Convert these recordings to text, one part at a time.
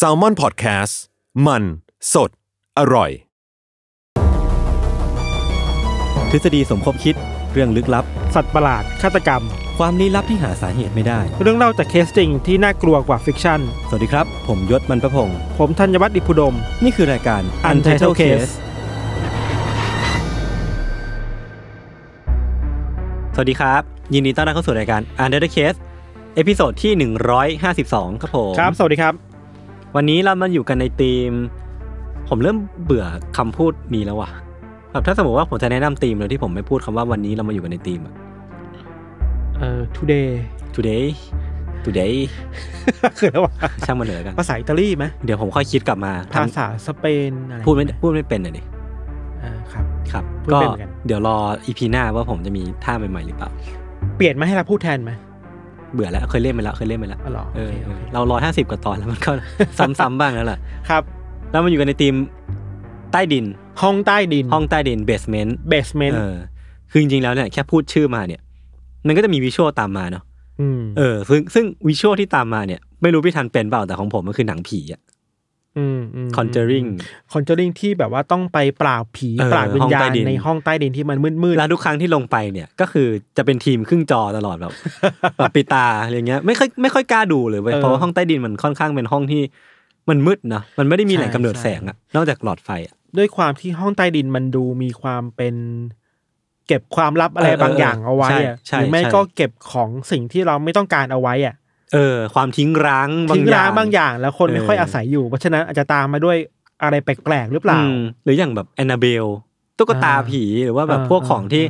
s a l ม o n PODCAST มัน สด อร่อย ทฤษฎีสมคบคิด เรื่องลึกลับ สัตว์ประหลาดฆาตกรรม ความลี้ลับที่หาสาเหตุไม่ได้ เรื่องเล่าจากเคสจริงที่น่ากลัวกว่าฟิกชั่นสวัสดีครับ ผมยศมันประพง์ผมธัญวัฒน์อิพุดม นี่คือรายการ Untitled Case สวัสดีครับ ยินดีต้อนรับเข้าสู่รายการ Untitled Case เอพิโซดที่ 152 ครับผมครับ สวัสดีครับ วันนี้เรามาอยู่กันในทีม ผมเริ่มเบื่อคำพูดนี้แล้วว่ะแบบถ้าสมมติว่าผมจะแนะนำทีมเลยที่ผมไม่พูดคำว่าวันนี้เรามาอยู่กันในทีมอะเอ่อ today today today คือแล้ววะช่างมันเหนือกันภาษาอิตาลีไหมเดี๋ยวผมค่อยคิดกลับมาภาษาสเปนอะไรพูดไม่พูดไม่เป็นอ่ะดิอ่าครับครับ ก็เดี๋ยวรออีพีหน้าว่าผมจะมีท่าใหม่ๆหรือเปล่า เปลี่ยนมาให้เราพูดแทนไหมเบื่อแล้วเคยเล่นไปแล้วเคยเล่นไปแล้วอ๋อเออเรารอยห้าสิบกว่าตอนแล้วมันก็ซ้ำๆบ้างแล้วล่ะครับแล้วมันอยู่กันในทีมใต้ดิน ห้องใต้ดิน ห้องใต้ดินเบสเมนต์เบสเมนต์เออคือจริงๆแล้วเนี่ยแค่พูดชื่อมาเนี่ย มันก็จะมีวิชวลตามมาเนาะเออซึ่งซึ่งวิชวลที่ตามมาเนี่ย ไม่รู้พี่ทันเป็นเปล่าแต่ของผม มันคือหนังผีอะคอนเจอริงคอนเจอริงที่แบบว่าต้องไปปราบผีปราบวิญญาณในห้องใต้ดินที่มันมืดๆแล้วทุกครั้งที่ลงไปเนี่ย ก็คือจะเป็นทีมครึ่งจอตลอดแบบปับปิตาอะไรเงี้ยไม่ค่อยไม่ค่อยกล้าดูเลยเพราะว่าห้องใต้ดินมันค่อนข้างเป็นห้องที่มันมืดนะมันไม่ได้มีแหล่งกำเนิดแสงอะนอกจากหลอดไฟด้วยความที่ห้องใต้ดินมันดูมีความเป็น เก็บความลับอะไรบางอย่างเอาไว้หรือไม่ก็เก็บของสิ่งที่เราไม่ต้องการเอาไว้อ่ะเออความทิ้งร้างบางอย่างทิ้งร้างบางอย่างแล้วคนไม่ค่อยอาศัยอยู่เพราะฉะนั้นอาจจะตามมาด้วยอะไรแปลกๆหรือเปล่าหรืออย่างแบบแอนนาเบลตุ๊กตาผีหรือว่าแบบพวกของที่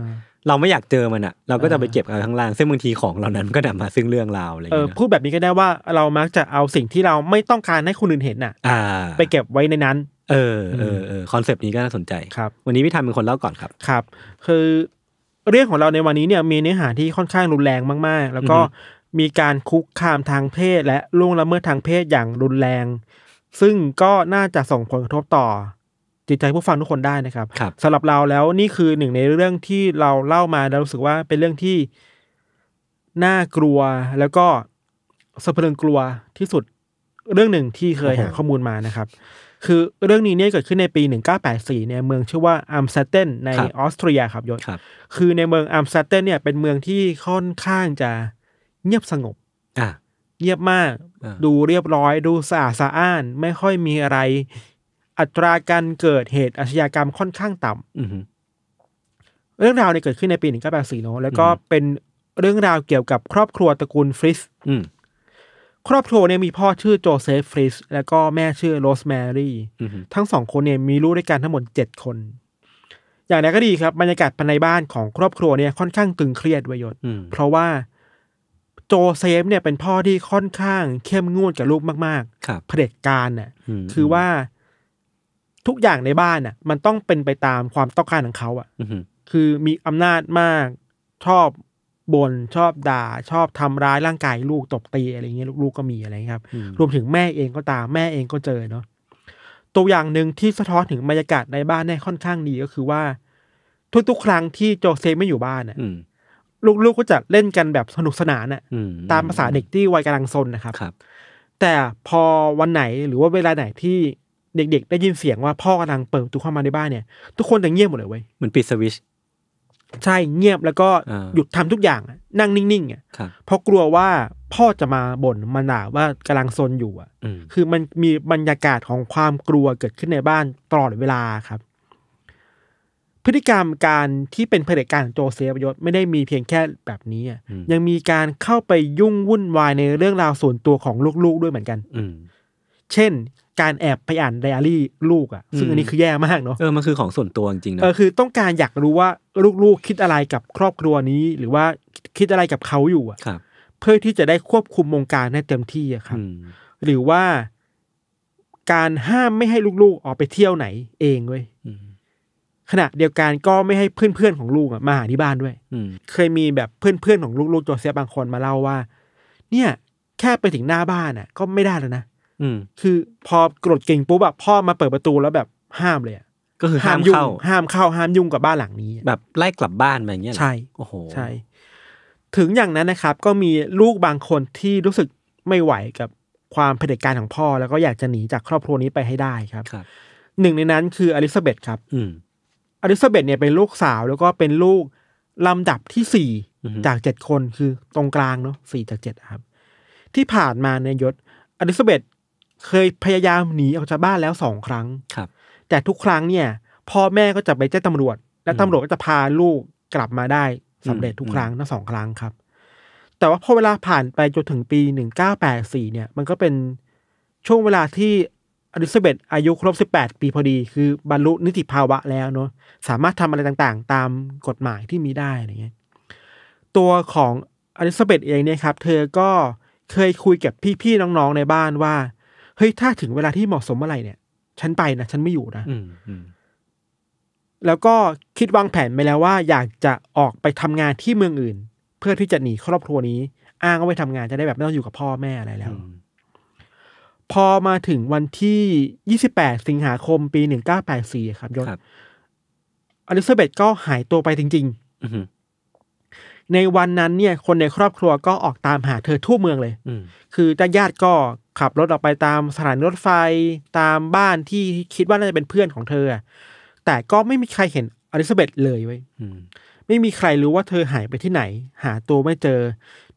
เราไม่อยากเจอมันอ่ะ เราก็จะไปเก็บเอาข้างล่างซึ่งบางทีของเหล่านั้นก็นำมาซึ่งเรื่องราวอะไรอย่างเงี้ยพูดแบบนี้ก็ได้ว่าเรามักจะเอาสิ่งที่เราไม่ต้องการให้คนอื่นเห็นอ่ะไปเก็บไว้ในนั้น เออเออเออคอนเซปต์นี้ก็น่าสนใจครับวันนี้พี่ทันเป็นคนเล่าก่อนครับครับ คือ เรื่องของเราในวันนี้เนี่ยมีเนื้อหาที่ค่อนข้างรุนแรงมากๆ แล้วก็มีการคุกคามทางเพศและล่วงละเมิดทางเพศอย่างรุนแรง ซึ่งก็น่าจะส่งผลกระทบต่อ จิตใจผู้ฟังทุกคนได้นะครับรบสำหรับเราแล้วนี่คือหนึ่งในเรื่องที่เราเล่ามาเรารู้สึกว่าเป็นเรื่องที่น่ากลัวแล้วก็ สะพรึงกลัวที่สุดเรื่องหนึ่งที่เคยหาข้อมูลมานะครับ คือเรื่องนี้เนี่ยเกิดขึ้นในปี1984ในเมืองชื่อว่าอัมสเตนในออสเตรียครับยศคคือในเมืองอัมสเตเตนเนี่ยเป็นเมืองที่ค่อนข้างจะเงียบสงบอ่ะเงียบมาก ดูเรียบร้อย ดูสะอาดสะอ้าน ไม่ค่อยมีอะไร อัตราการเกิดเหตุอาชญากรรมค่อนข้างต่ำ เรื่องราวเนี่ยเกิดขึ้นในปีหนึ่งเก้าแปดสี่เนาะแล้วก็เป็นเรื่องราวเกี่ยวกับครอบครัวตระกูลฟริสครอบครัวเนี่ยมีพ่อชื่อโจเซฟฟริส แล้วก็แม่ชื่อโรสแมรี่ทั้งสองคนเนี่ยมีลูกด้วยกันทั้งหมดเจ็ดคน อย่างไรก็ดีครับ บรรยากาศภายในบ้าน ของครอบครัวเนี่ยค่อนข้างตึงเครียดวยศเพราะว่าโจเซฟเนี่ย เป็นพ่อที่ค่อนข้าง เข้มงวดกับลูกมากๆเผด็จการน่ะ คือว่าทุกอย่างในบ้านน่ะ มันต้องเป็นไปตามความต้องการของเขาอ่ะคือมีอำนาจมากชอบบน่นชอบด่าชอบทำร้ายร่างกายลูกตบตี อะไรเงี้ยลูกก็มีอะไรครับ รวมถึงแม่เองก็ตาม แม่เองก็เจอเนาะตัวอย่างหนึ่งที่สะท้อนถึงบรรยากาศในบ้านได้ค่อนข้างดีก็คือว่า ทุกๆครั้งที่โจเซฟไม่อยู่บ้านอ่ะลูกๆก็จะเล่นกันแบบสนุกสนานอะตามภาษาเด็กที่วัยกำลังซนนะครับรบแต่พอวันไหนหรือว่าเวลาไหนที่เด็กๆ ได้ยินเสียงว่าพ่อกำลังเปิดตูเข้ามาในบ้านเนี่ย ทุกคนจะเงียบหมดเลยเว้ยเหมือนปิดสวิชใช่เงียบแล้วก็หยุดทำทุกอย่างนั่งนิ่งๆอ่ะเพราะกลัวว่าพ่อจะมาบ่นมาหนาว่ากำลังซนอยู่อ่ะคือมันมีบรรยากาศของความกลัวเกิดขึ้นในบ้านตลอดเวลาครับพฤติกรรมการที่เป็นเผด็จการโจเซฟยชน์ไม่ได้มีเพียงแค่แบบนี้ยังมีการเข้าไปยุ่งวุ่นวายในเรื่องราวส่วนตัวของลูกๆด้วยเหมือนกันเช่นการแอบไปอ่านไดอารี่ลูกอ่ะ ซึ่งอันนี้คือแย่มากเนาะเออมันคือของส่วนตัวจริงๆนะเออคือต้องการอยากรู้ว่าลูกๆคิดอะไรกับครอบครัวนี้ หรือว่าคิดอะไรกับเขาอยู่ อ่ะครับ เพื่อที่จะได้ควบคุมวงการให้เต็มที่อะครับหรือว่า การห้ามไม่ให้ลูกๆ ออกไปเที่ยวไหนเองเว้ยขณะเดียวกันก็ไม่ให้เพื่อนๆของลูกมาหาที่บ้านด้วยเคยมีแบบเพื่อนๆของลูกๆโจเซฟบางคนมาเล่าว่า เนี่ย แค่ไปถึงหน้าบ้านอ่ะ ก็ไม่ได้แล้วนะอืม คือพอกรดเก่งปุ๊บแบบพ่อมาเปิดประตูแล้วแบบห้ามเลยก็คือห้ามเข้า ห้ามเข้าห้ามยุ่งกับบ้านหลังนี้ แบบไล่กลับบ้านมาอย่างเงี้ยใช่ โอ้โห ใช่ ถึงอย่างนั้นนะครับ ก็มีลูกบางคนที่รู้สึกไม่ไหวกับความเผด็จการของพ่อแล้วก็อยากจะหนีจากครอบครัวนี้ไปให้ได้ครับรบหนึ่งในนั้นคืออลิซาเบธครับ อือลิซาเบธเนี่ยเป็นลูกสาวแล้วก็เป็นลูก ลำดับที่สี่จากเจ็ดคนคือตรงกลางเนาะสี่จากเจ็ดครับ ที่ผ่านมาในยศอลิซาเบธเคยพยายามหนีออกจากบ้านแล้วสองครั้งครับ แต่ทุกครั้งเนี่ย พ่อแม่ก็จะไปแจ้งตำรวจ และตำรวจก็จะพาลูกกลับมาได้สำเร็จทุกครั้งทั้งสองครั้งครับ แต่ว่าพอเวลาผ่านไปจนถึงปีหนึ่งเก้าแปดสี่เนี่ย มันก็เป็นช่วงเวลาที่อลิซาเบธอายุครบ 18 ปีพอดีคือบรรลุนิติภาวะแล้วเนาะสามารถทำอะไรต่างๆ ตามกฎหมายที่มีได้อะไรเงี้ยตัวของอลิซาเบธเองเนี่ยครับ เธอก็เคยคุยกับพี่ๆน้องๆในบ้านว่าเฮ้ยถ้าถึงเวลาที่เหมาะสมเมื่อไหร่เนี่ยฉันไปนะฉันไม่อยู่นะแล้วก็คิดวางแผนไปแล้วว่า อยากจะออกไปทำงานที่เมืองอื่น เพื่อที่จะหนีครอบครัวนี้ อ้างว่าไปทำงานจะได้แบบไม่ต้องอยู่กับพ่อแม่อะไรแล้วพอมาถึงวันที่28สิงหาคมปี1984ครับยศอลิซาเบธก็หายตัวไปจริงๆในวันนั้น เนี่ย คนในครอบครัวก็ออกตามหาเธอทั่วเมืองเลยคือญาติก็ขับรถออกไปตาม สถานรถไฟตามบ้านที่คิดว่าน่าจะเป็นเพื่อนของเธอแต่ก็ไม่มีใครเห็น อลิซาเบธเลยเว้ยไม่มีใครรู้ว่าเธอหายไปที่ไหน หาตัวไม่เจอ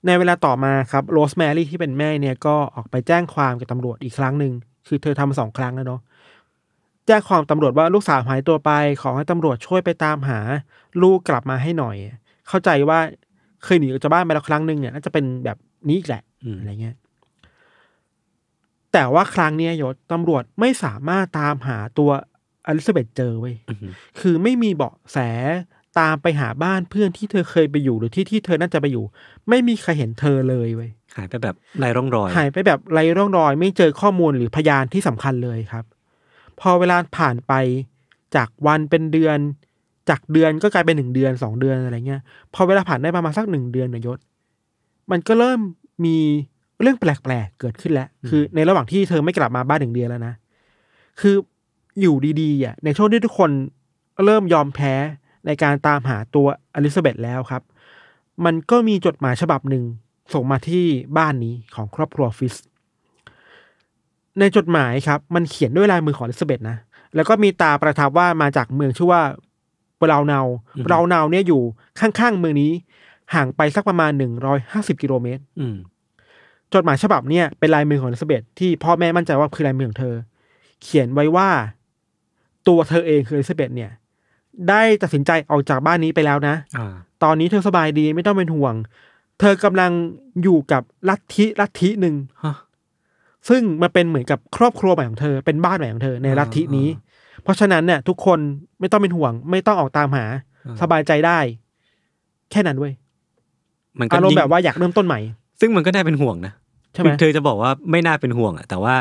ในเวลาต่อมาครับ โรสแมรี่ที่เป็นแม่เนี่ยก็ออกไปแจ้งความกับตำรวจอีกครั้งหนึ่งคือเธอทำสองครั้งแล้วเนาะแจ้งความตำรวจว่าลูกสาวหายตัวไปขอให้ตำรวจช่วยไปตามหา ลูกกลับมาให้หน่อยเข้าใจว่าเคยหนีออกจากบ้านไปแล้วครั้งหนึ่งเนี่ยน่าจะเป็นแบบนี้แหละอะไรเงี้ย แต่ว่าครั้งนี้ยศตำรวจไม่สามารถตามหาตัวอลิซาเบธเจอเว้ยคือไม่มีเบาะแสตามไปหาบ้านเพื่อนที่เธอเคยไปอยู่หรือที่ที่เธอน่าจะไปอยู่ ไม่มีใครเห็นเธอเลยเว้ย หายไปแบบไร้ร่องรอย หายไปแบบไร้ร่องรอย ไม่เจอข้อมูลหรือพยานที่สำคัญเลยครับ พอเวลาผ่านไปจากวันเป็นเดือน จากเดือนก็กลายเป็นหนึ่งเดือนสองเดือนอะไรเงี้ยพอเวลาผ่านได้ประมาณสักหนึ่งเดือนนายศ มันก็เริ่มมีเรื่องแปลกๆเกิดขึ้นแล้ว คือในระหว่างที่เธอไม่กลับมาบ้านหนึ่งเดือนแล้วนะคืออยู่ดีๆอ่ะในช่วงที่ทุกคนเริ่มยอมแพ้ในการตามหาตัวอลิซาเบธแล้วครับ มันก็มีจดหมายฉบับหนึ่ง ส่งมาที่บ้านนี้ของครอบครัวฟิส ในจดหมายครับ มันเขียนด้วยลายมือของอลิซาเบธนะ แล้วก็มีตาประทับว่ามาจากเมืองชื่อว่าเปลาเนาเปลาเนาเนี่ยอยู่ข้างๆเมืองนี้ ห่างไปสักประมาณหนึ่งร้อยห้าสิบกิโลเมตร จดหมายฉบับเนี่ยเป็นลายมือของอลิซาเบธที่พ่อแม่มั่นใจว่าคือลายมือของเธอ เขียนไว้ว่า ตัวเธอเอง คืออลิซาเบธเนี่ยได้ตัดสินใจออกจากบ้านนี้ไปแล้วนะอตอนนี้เธอสบายดี ไม่ต้องเป็นห่วง เธอกำลังอยู่กับลัทธิลัทธิหนึ่งซึ่งมันเป็นเหมือนกับครอบครัวใหม่ของเธอ เป็นบ้านใหม่ของเธอในลัทธินี้ เพราะฉะนั้นเนี่ยทุกคนไม่ต้องเป็นห่วง ไม่ต้องออกตามหา สบายใจได้ แค่นั้นเว้ยอารมณ์แบบว่าอยากเริ่มต้นใหม่ ซึ่งมันก็ได้เป็นห่วงนะใช่ไหมเธอจะบอกว่าไม่น่าเป็นห่วงอ่ะแต่ว่า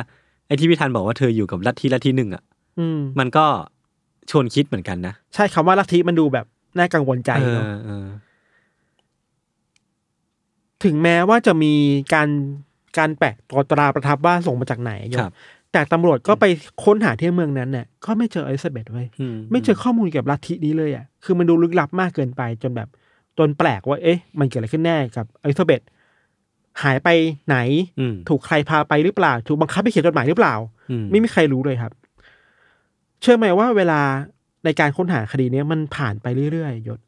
ไอ้ที่พิธันบอกว่าเธออยู่กับลัทธิลัทธิหนึ่งอ่ะมันก็ชวนคิดเหมือนกันนะใช่คำว่าลัทธิมันดูแบบน่ากังวลใจเนาะถึงแม้ว่าจะมีการการแปะตัวตราประทับว่าส่งมาจากไหนับแต่ตำรวจก็ไปค้นหาที่เมืองนั้นเนี่ยก็ไม่เจออลิซาเบธเว้ยไม่เจอข้อมูลเกี่ยวกับลัทธินี้เลยอ่ะคือมันดูลึกลับมากเกินไป จนแบบจนแปลกว่าเอ๊ะมันเกิดอะไรขึ้นแน่กับอลิซาเบธหายไปไหนถูกใครพาไปหรือเปล่า ถูกบังคับให้เขียนจดหมายหรือเปล่าไม่มีใครรู้เลยครับเชื่อไหมว่าเวลาในการค้นหาคดีเนี้ยมันผ่านไปเรื่อยๆยศ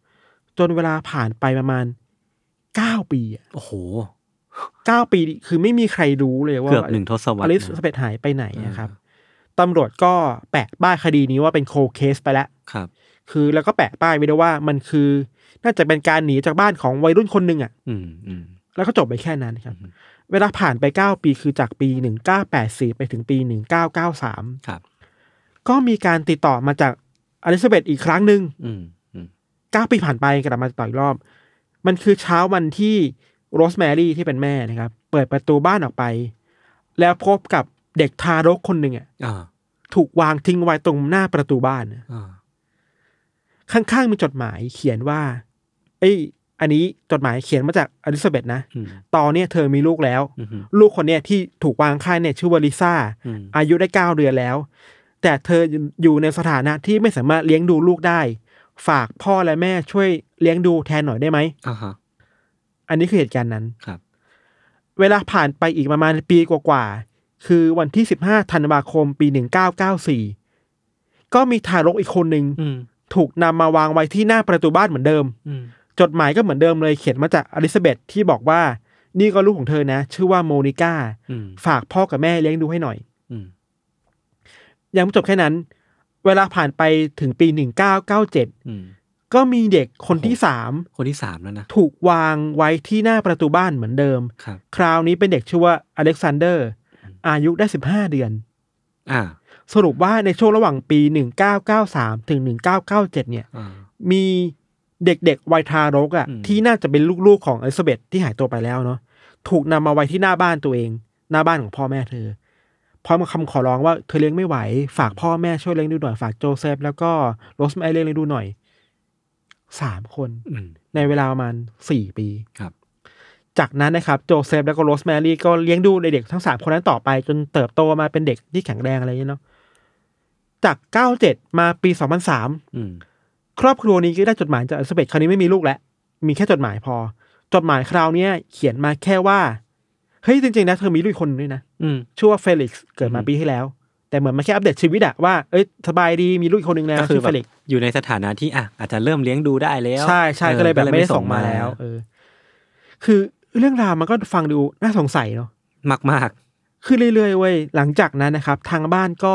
จนเวลาผ่านไปประมาณเก้าปีอะโอ้โหเก้าปีคือไม่มีใครรู้เลยว่าเกือบหนึ่งทศวรรษอลิสสเปดหายไปไหนนะครับตำรวจก็แปะป้ายคดีนี้ว่าเป็นโคเคสไปแล้วครับ คือแล้วก็แปะป้ายไว้ด้วยว่ามันคือ น่าจะเป็นการหนีจากบ้านของวัยรุ่นคนหนึ่งอ่ะแล้วก็จบไปแค่นั้นครับ เวลาผ่านไปเก้าปีคือจากปีหนึ่งเก้าแปดสี่ไปถึงปีหนึ่งเก้าเก้าสามครับก็มีการติดต่อมาจากอลิซาเบธอีกครั้งหนึ่งเก้าปีผ่านไปกลับมาต่อยรอบ มันคือเช้าวันที่โรสแมรี่ที่เป็นแม่นะครับ เปิดประตูบ้านออกไป แล้วพบกับเด็กทารกคนหนึ่งอ่ะถูกวางทิ้งไว้ตรงหน้าประตูบ้านข้างๆมีจดหมายเขียนว่าไอ้อันนี้จดหมายเขียนมาจากอลิซาเบธนะ ตอนเนี้ยเธอมีลูกแล้ว ลูกคนเนี้ยที่ถูกวางค่ายเนี่ยชื่อว่าลิซ่าอายุได้เก้าเดือนแล้วแต่เธออยู่ในสถานะที่ไม่สามารถเลี้ยงดูลูกได้ ฝากพ่อและแม่ช่วยเลี้ยงดูแทนหน่อยได้ไหมอ่าฮะอันนี้คือเหตุการณ์นั้นครับ เวลาผ่านไปอีกประมาณปีกว่าๆ คือวันที่สิบห้าธันวาคมปีหนึ่งเก้าเก้าสี่ก็มีทารกอีกคนหนึ่งถูกนำมาวางไว้ที่หน้าประตูบ้านเหมือนเดิมจดหมายก็เหมือนเดิมเลยเขียนมาจากอลิซาเบธที่บอกว่า นี่ก็ลูกของเธอนะ ชื่อว่าโมนิก้าฝากพ่อกับแม่เลี้ยงดูให้หน่อยยังไม่จบแค่นั้น เวลาผ่านไปถึงปีหนึ่งเก้าเก้าเจ็ดก็มีเด็กคนที่สาม คนที่สามแล้วนะ ถูกวางไว้ที่หน้าประตูบ้านเหมือนเดิม คราวนี้เป็นเด็กชื่อว่าอเล็กซานเดอร์ อายุได้สิบห้าเดือน อ่า สรุปว่าในช่วงระหว่างปีหนึ่งเก้าเก้าสามถึงหนึ่งเก้าเก้าเจ็ดเนี่ยมีเด็กๆ วัยทารกอะ่ะ ที่น่าจะเป็นลูกๆ ของอลิซาเบธที่หายตัวไปแล้วเนาะ ถูกนำมาไว้ที่หน้าบ้านตัวเอง หน้าบ้านของพ่อแม่เธอพร้อมกับคำขอร้องว่าเธอเลี้ยงไม่ไหวฝากพ่อแม่ช่วยเลี้ยงดูหน่อย ฝากโจเซฟแล้วก็โรสแมรี่เลี้ยงดูหน่อยสามคนในเวลาประมาณสี่ปีครับ จากนั้นนะครับ โจเซฟแล้วก็โรสแมรี่ก็เลี้ยงดูเด็กทั้งสามคนนั้นต่อไป จนเติบโตมาเป็นเด็กที่แข็งแรงอะไรอย่างเนาะจากเก้าเจ็ดมาปีสองพันสามครอบครัวนี้ก็ได้จดหมายจากอลเบตคราวนี้ไม่มีลูกแล้ว มีแค่จดหมายพอ จดหมายคราวนี้เขียนมาแค่ว่าเฮ้ยจริงๆนะเธอมีลูกคนด้วยนะอืชื่อว่าเฟลิกซ์เกิดมาปีที่แล้วแต่เหมือนมาแค่อัปเดตชีวิตอะว่าเอ้ยสบายดีมีลูกคนหนึ่งแล้วคืชื่อเฟลิกซ์ อยู่ในสถานะที่อ่ะอาจจะเริ่มเลี้ยงดูได้แล้ว ใช่ใช่ก็เลยแบบไม่ได้ส่งมาแล้วเออ คือ เรื่องราวมันก็ฟังดู น่าสงสัยเนาะมาก ๆ คือเรื่อยๆเว้ยหลังจากนั้นนะครับ ทางบ้านก็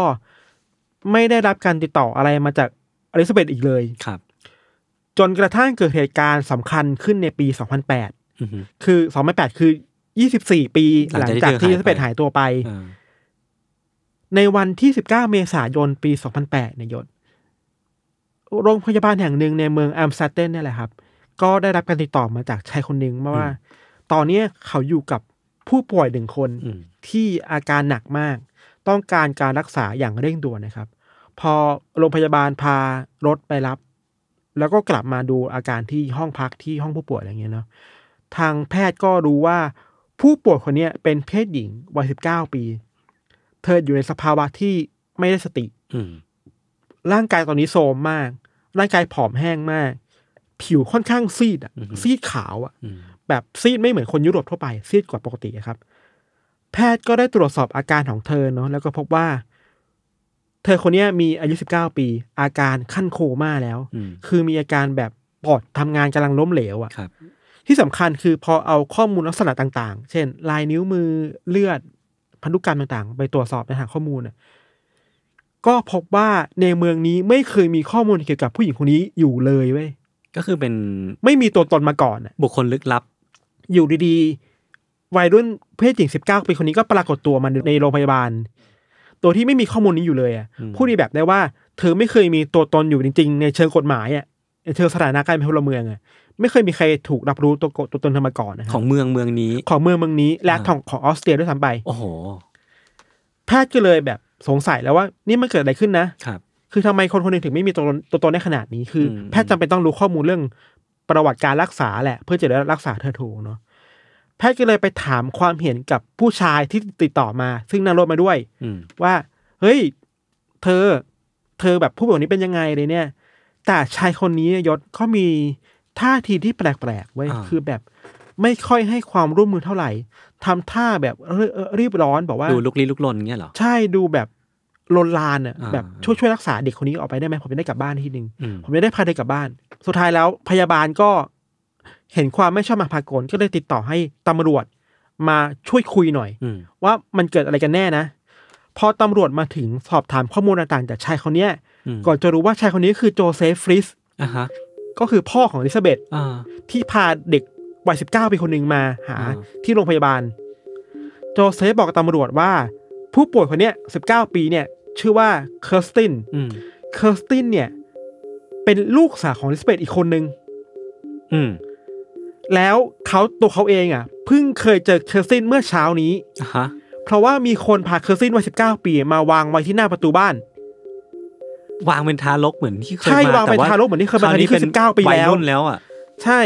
ไม่ได้รับการติดต่ออะไรมาจากอลิซาเบธอีกเลยครับ จนกระทั่งเกิดเหตุการณ์สำคัญขึ้นในปีสองพันแปดคือสองพันแปดคือยี่สิบสี่ปีหลังจากที่เสเปดหายตัวไป ในวันที่สิบเก้าเมษายนปีสองพันแปดในยศ โรงพยาบาลแห่งหนึ่ง ในเมืองแอมสเตเดนนี่แหละครับ ก็ได้รับการติดต่อมาจากชายคนหนึ่งมาว่า ตอนนี้เขาอยู่กับผู้ป่วยหนึ่งคน ที่อาการหนักมาก ต้องการการรักษาอย่างเร่งด่วนนะครับ พอโรงพยาบาลพารถไปรับ แล้วก็กลับมาดูอาการที่ห้องพักที่ห้องผู้ป่วยอะไรเงี้ยเนาะทางแพทย์ก็รู้ว่าผู้ป่วยคนนี้เป็นเพศหญิงวัยสิบเก้าปี เธออยู่ในสภาวะที่ไม่ได้สติ ร่างกายตอนนี้โทรมมาก ร่างกายผอมแห้งมาก ผิวค่อนข้างซีดอ่ะซีดขาวอ่ะแบบซีดไม่เหมือนคนยุโรปทั่วไป ซีดกว่าปกติครับ แพทย์ก็ได้ตรวจสอบอาการของเธอเนาะ แล้วก็พบว่า เธอคนนี้มีอายุสิบเก้าปี อาการขั้นโคม่าแล้ว คือมีอาการแบบปอดทำงานกำลังล้มเหลวอ่ะที่สำคัญคือพอเอาข้อมูลลักษณะต่างๆ เช่น ลายนิ้วมือเลือดพันธุกรรมต่าง ๆ ไปตรวจสอบในฐานข้อมูลก็พบว่าในเมืองนี้ไม่เคยมีข้อมูลเกี่ยวกับผู้หญิงคนนี้อยู่เลยเว้ย ก็คือเป็นไม่มีตัวตนมาก่อนบุคคลลึกลับ อยู่ดี ๆ วัยรุ่นเพศหญิงสิบเก้าปีคนนี้ก็ปรากฏตัวมาในโรงพยาบาล ตัวที่ไม่มีข้อมูลนี้อยู่เลยอ่ะผูดีแบบได้ว่า เธอไม่เคยมีตัวตนอยู่จริง ๆ ในเชิงกฎหมายอ่ะเชิงสถานะการเป็นพลเมืองไงไม่เคยมีใครถูกรับรู้ตัวตัวตนเธอมาก่อนนะของเมืองเมืองนี้ ของเมืองเมืองนี้และของของออสเตรียด้วยซ้ำไปโอ้โหแพทย์ก็เลยแบบสงสัยแล้วว่า นี่มันเกิดอะไรขึ้นนะครับคือทำไมคนคนนึงถึงไม่มีตัวตนัวตนได้ขนาดนี้คือ แพทย์จำเป็นต้องรู้ข้อมูลเรื่องประวัติการรักษาแหละ เพื่อจะได้รักษาเธอถูกเนาะแพทย์ก็เลยไปถามความเห็นกับผู้ชายที่ติดต่อมา ซึ่งนั่งรถมาด้วยว่าเฮ้ย เธอเธอแบบผู้แบบนี้เป็นยังไงเลยเนี่ยแต่ชายคนนี้ยศเขามีท่าทีที่แปลกๆไว้คือแบบไม่ค่อยให้ความร่วมมือเท่าไหร่ ทำท่าแบบรีบร้อนบอกว่าดูลุกลี้ลุกลนเงี้ยหรอ ใช่ ดูแบบลนลานอ่ะแบบช่วยช่วยรักษาเด็กคนนี้ออกไปได้ไหมผมจะได้กลับบ้านทีหนึ่งผมจะได้พาเด็กกลับบ้าน สุดท้ายแล้วพยาบาลก็ เห็นความไม่ชอบมาพากลก็เลยติดต่อให้ตำรวจมาช่วยคุยหน่อยว่ามันเกิดอะไรกันแน่นะพอตำรวจมาถึงสอบถามข้อมูลต่างๆจากชายคนเนี้ยก่อนจะรู้ว่าชายคนนี้คือโจเซฟฟริสก็คือพ่อของอลิซาเบธที่พาเด็กวัยสิบเก้าปีคนหนึ่งมา หา ที่โรงพยาบาล โจเซฟบอกตำรวจว่า ผู้ป่วยคนเนี้ยสิบเก้าปี เนี่ย ชื่อว่าเคอร์สตินเคอร์สตินเนี่ย เป็นลูกสาวของอลิซาเบธอีกคนหนึ่ง แล้วเขาตัวเขาเองอ่ะเพิ่งเคยเจอเคอร์สตินเมื่อเช้านี้ เพราะว่ามีคนพาเคอร์สตินวัยสิบเก้าปี มาวางไว้ที่หน้าประตูบ้านวางเป็นทารกเหมือนที่เคยมาใช่วางเป็นทารกเหมือนที่เคยมาทนี่เป็นเก้าปีแล้วแล้วอ่ะ ใช่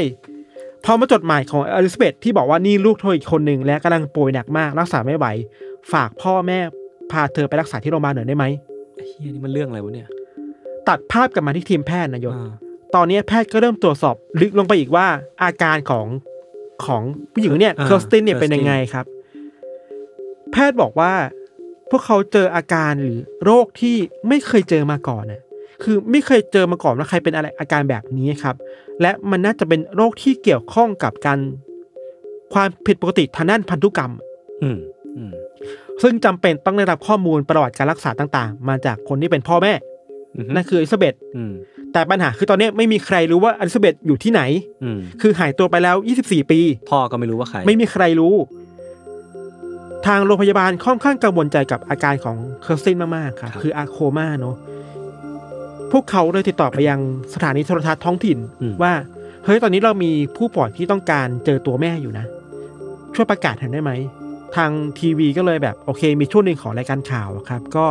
พอมาจดหมายของอลิซาเบธที่บอกว่านี่ลูกเธออีกคนหนึ่งและกำลังป่วยหนักมากรักษาไม่ไหว ฝากพ่อแม่พาเธอไปรักษาที่โรงพยาบาลหน่อยได้ไหมเฮียนี่มันเรื่องอะไรวะเนี่ย ตัดภาพกลับมาที่ทีมแพทย์นายกตอนนี้แพทย์ก็เริ่มตรวจสอบลึกลงไปอีกว่า อาการของของผู้หญิงเนี่ยเคอร์สตินเนี่ยเป็นยังไงครับ แพทย์บอกว่าพวกเขาเจออาการหรือโรคที่ไม่เคยเจอมาก่อนนะคือไม่เคยเจอมาก่อนว่าใครเป็นอะไรอาการแบบนี้ครับ และมันน่าจะเป็นโรคที่เกี่ยวข้องกับการความผิดปกติทางด้านพันธุกรรม อืม อืม ซึ่งจำเป็นต้องได้รับข้อมูลประวัติการรักษาต่าง ๆ มาจากคนที่เป็นพ่อแม่นั่นคือ อิซาเบตแต่ปัญหาคือตอนนี้ไม่มีใครรู้ว่าอิซาเบตอยู่ที่ไหนคือหายตัวไปแล้ว24ปี พ่อก็ไม่รู้ว่าใคร ไม่มีใครรู้ทางโรงพยาบาลค่อนข้างกังวลใจกับอาการของเคอร์ซินมากๆค่ะคืออาโคมาเนาะ พวกเขาเลยติดต่อไปยังสถานีโทรทัศน์ท้องถิ่นว่าเฮ้ยตอนนี้เรามีผู้ป่วยที่ต้องการเจอตัวแม่อยู่นะ ช่วยประกาศหน่อยได้ไหมทางทีวีก็เลยแบบโอเค มีช่วงหนึ่งของรายการข่าวครับ ก็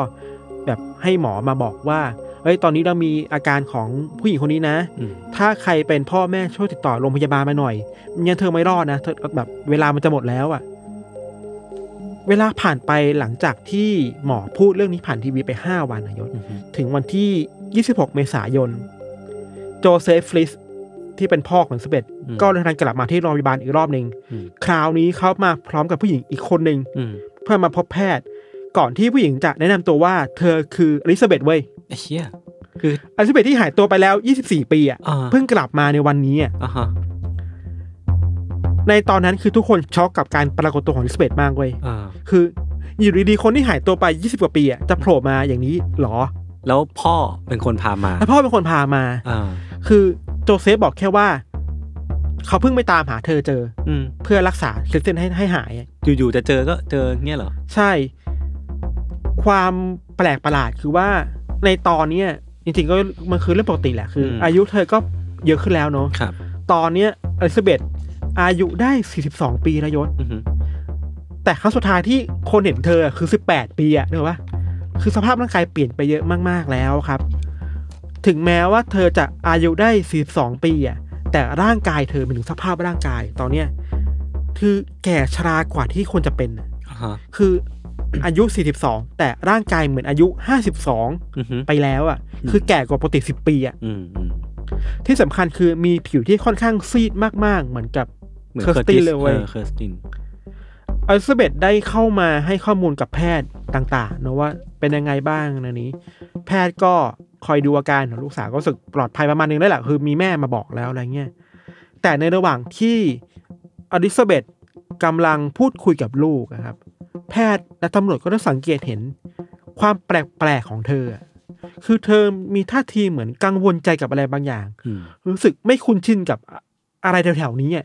แบบให้หมอมาบอกว่าเฮ้ยตอนนี้เรามีอาการของผู้หญิงคนนี้นะถ้าใครเป็นพ่อแม่ช่วยติดต่อโรงพยาบาลมาหน่อยยังเธอไม่รอดนะเธอแบบเวลามันจะหมดแล้วอะ่ะเวลาผ่านไปหลังจากที่หมอพูดเรื่องนี้ผ่านทีวีไป 5 วันนายศถึงวันที่ 26 เมษายน โจเซฟฟลิส ที่เป็นพ่อของสเปดก็เดินทางกลับมาที่โรงพยาบาลอีกรอบหนึ่งคราวนี้เขามาพร้อมกับผู้หญิงอีกคนหนึ่งเพื่อมาพบแพทย์ ก่อนที่ผู้หญิงจะแนะนำตัวว่าเธอคืออลิซาเบธเว้ยเชี่ยคืออลิซาเบธที่หายตัวไปแล้ว24ปีอ่ะเพิ่งกลับมาในวันนี้อ่ะในตอนนั้นคือทุกคนช็อกกับการปรากฏตัวของลิสเบตมากเว้ยคือ อยู่ดีๆคนที่หายตัวไป 20 กว่าปีอ่ะจะโผล่มาอย่างนี้ หรอ แล้วพ่อเป็นคนพามา แล้วพ่อเป็นคนพามาอคือโจเซฟบอกแค่ว่า เขาเพิ่งไปตามหาเธอเจอ อืเพื่อรักษาเส้นให้ให้หาย อยู่ๆจะเจอก็เจอเงี้ยเหรอ ใช่ ความแปลกประหลาดคือว่า ในตอนเนี้ยจริงๆก็มันคือเรื่องปกติแหละ คือ อายุเธอก็เยอะขึ้นแล้วเนาะตอนเนี้ยอลิซาเบธอายุได้ 42 ปีนะยศแต่ครั้งสุดท้ายที่คนเห็นเธอคือ 18 ปีอะนึกว่าคือสภาพร่างกายเปลี่ยนไปเยอะมากๆแล้วครับ ถึงแม้ว่าเธอจะอายุได้ 42 ปีอะแต่ร่างกายเธอเป็นถึงสภาพร่างกายตอนเนี้ยคือแก่ชรากว่าที่ควรจะเป็น uh-huh. คืออายุ42แต่ร่างกายเหมือนอายุ 52ไปแล้วอะ่ะ คือแก่กว่าปกติ10ปีอะ่ะที่สำคัญคือมีผิวที่ค่อนข้างซีดมาก ๆ เหมือนกับเคอร์ติสเลยเว้ยเคอร์ตินอลิซาเบธได้เข้ามาให้ข้อมูลกับแพทย์ต่างๆนะว่าเป็นยังไงบ้างนะนี้ แพทย์ก็คอยดูอาการของลูกสาวก็รู้สึกปลอดภัยประมาณนึงได้แหละคือมีแม่มาบอกแล้วอะไรเงี้ยแต่ในระหว่างที่อลิซาเบธกำลังพูดคุยกับลูกนะครับ แพทย์และตำรวจก็ได้สังเกตเห็นความแปลกๆของเธอ คือเธอมีท่าทีเหมือนกังวลใจกับอะไรบางอย่างรู้สึกไม่คุ้นชินกับอะไรแถวๆนี้อ่ะ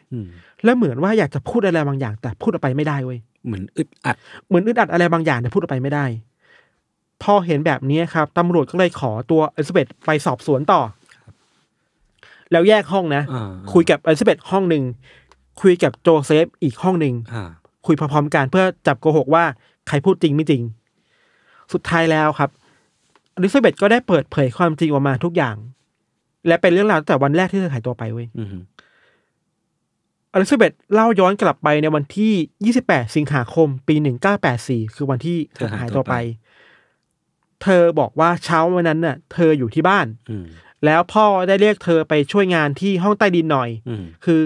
แล้วเหมือนว่าอยากจะพูดอะไรบางอย่าง แต่พูดออกไปไม่ได้เว้ย เหมือนอึดอัด เหมือนอึดอัดอะไรบางอย่างแต่พูดออกไปไม่ได้พอเห็นแบบนี้ครับตำรวจก็เลยขอตัวเอลิซาเบธไปสอบสวนต่อ แล้วแยกห้องนะ คุยกับเอลิซาเบธห้องหนึ่ง คุยกับโจเซฟอีกห้องหนึ่งคุยพร้อมๆกัน เพื่อจับโกหกว่าใครพูดจริงไม่จริง สุดท้ายแล้วครับอลิซาเบธก็ได้เปิดเผยความจริงออกมาทุกอย่าง และเป็นเรื่องราวตั้งแต่วันแรกที่เธอหายตัวไปเว้ยอลิซาเบธเล่าย้อนกลับไปในวันที่ ยี่สิบแปดสิงหาคมปีหนึ่งเก้าแปดสี่คือวันที่เธอหายตัวไป เธอบอกว่าเช้าวันนั้นน่ะเธออยู่ที่บ้านแล้วพ่อได้เรียกเธอไปช่วยงานที่ห้องใต้ดินหน่อยคือ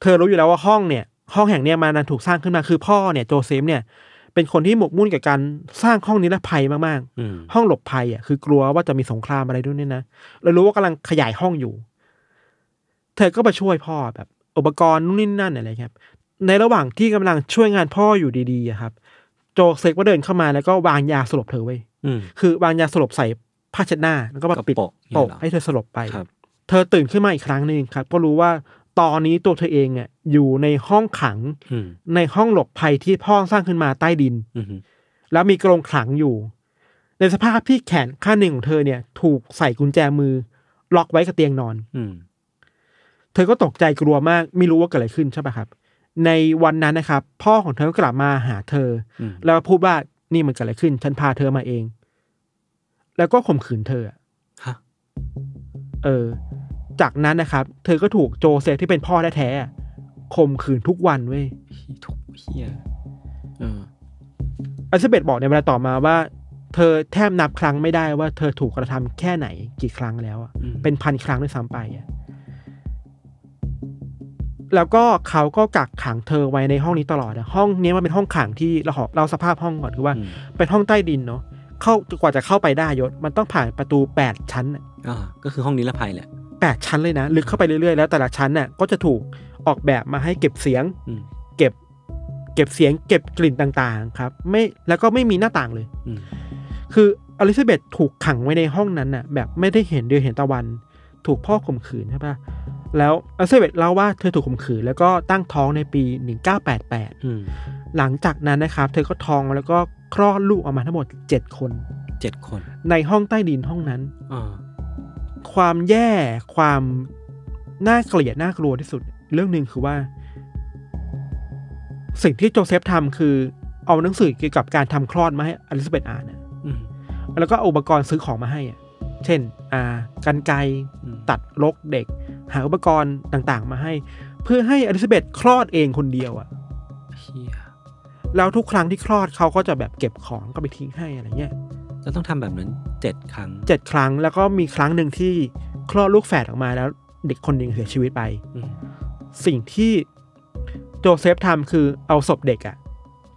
เธอรู้อยู่แล้วว่าห้องเนี่ย ห้องแห่งเนี้ยมันถูกสร้างขึ้นมาคือพ่อเนี่ยโจเซฟเนี่ยเป็นคนที่หมกมุ่นกับการสร้างห้องนี้ละภัยมากๆห้องหลบภัยอ่ะคือกลัวว่าจะมีสงครามอะไรด้วยเนี่ยนะเรารู้ว่ากำลังขยายห้องอยู่ เธอก็ไปช่วยพ่อแบบอุปกรณ์นู่นนี่นั่นอะไรครับ ในระหว่างที่กำลังช่วยงานพ่ออยู่ดีๆครับ โจเซก่็เดินเข้ามา แล้วก็วางยาสลบเธอไว้คือวางยาสลบใส่ผ้าเช็ดหน้าแล้วก็มาปิดโปะให้เธอสลบไปเธอตื่นขึ้นมาอีกครั้งหนึ่งครับก็รู้ว่าตอนนี้ตัวเธอเองอ่ะอยู่ในห้องขังในห้องหลบภัยที่พ่อสร้างขึ้นมาใต้ดินแล้วมีกรงขังอยู่ ในสภาพที่แขนข้างหนึ่งของเธอเนี่ยถูกใส่กุญแจมือล็อกไว้กับเตียงนอนเธอก็ตกใจกลัวมาก ไม่รู้ว่าเกิดอะไรขึ้นใช่ปะครับ ในวันนั้นนะครับพ่อของเธอก็กลับมาหาเธอ แล้วพูดว่านี่มันเกิดอะไรขึ้น ฉันพาเธอมาเอง แล้วก็ข่มขืนเธอฮะเออ จากนั้นนะครับเธอก็ถูกโจเซฟที่เป็นพ่อ แท้ๆข่มขืนทุกวันเว้ยทุกเฮียเอออลิซเบตบอกในเวลาต่อมาว่า เธอแทบนับครั้งไม่ได้ว่า เธอถูกกระทำแค่ไหนกี่ครั้งแล้วเป็นพันครั้งด้วยซ้ำไปอ่ะแล้วก็เขาก็กักขังเธอไว้ในห้องนี้ตลอดนะห้องนี้มันเป็นห้องขังที่เราเราสภาพห้องก่อนคือว่าเป็นห้องใต้ดินเนาะเข้ากว่าจะเข้าไปได้ยศ มันต้องผ่านประตู 8ชั้นอ่ะก็คือห้องนี้ละภัยแหละแปดชั้นเลยนะลึกเข้าไปเรื่อยๆแล้วแต่ละชั้นน่ะก็จะถูกออกแบบมาให้เก็บเสียงเก็บเก็บเสียง เก็บกลิ่นต่างๆ ครับ ไม่แล้วก็ไม่มีหน้าต่างเลยคืออลิซาเบธถูกขังไว้ในห้องนั้นน่ะ แบบไม่ได้เห็นเดือนเห็นตะวันถูกพ่อข่มขืนใช่ปะแล้วอัลเซเวตเล่าว่าเธอถูกข่มขืนแล้วก็ตั้งท้องในปี 1988หลังจากนั้นนะครับ เธอ ก็ท้องแล้วก็คลอดลูกออกมาทั้งหมด7คน7คน ในห้องใต้ดินห้องนั้นความแย่ความ น่าเกลียดน่ากลัวที่สุด เรื่องหนึ่งคือว่า สิ่งที่โจเซฟทำคือ เอาหนังสือเกี่ยวกับการทำคลอดมาให้ อลิซาเบธอ่านแล้วก็อุปกรณ์ซื้อของมาให้เช่น อ่ากันไกตัดลกเด็กหาอุปกรณ์ต่างๆ มาให้ เพื่อให้อลิซาเบธคลอดเองคนเดียวอะ yeah. แล้วทุกครั้งที่คลอดเขาก็จะแบบเก็บของก็ไปทิ้งให้อะไรเงี้ยแล้วต้องทำแบบนั้นเจ็ดครั้งเจ็ดครั้ง แล้วก็มีครั้งหนึ่งที่คลอดลูกแฝดออกมาแล้วเด็กคนหนึ่งเสียชีวิตไป สิ่งที่โจเซฟทำ คือเอาศพเด็กอะ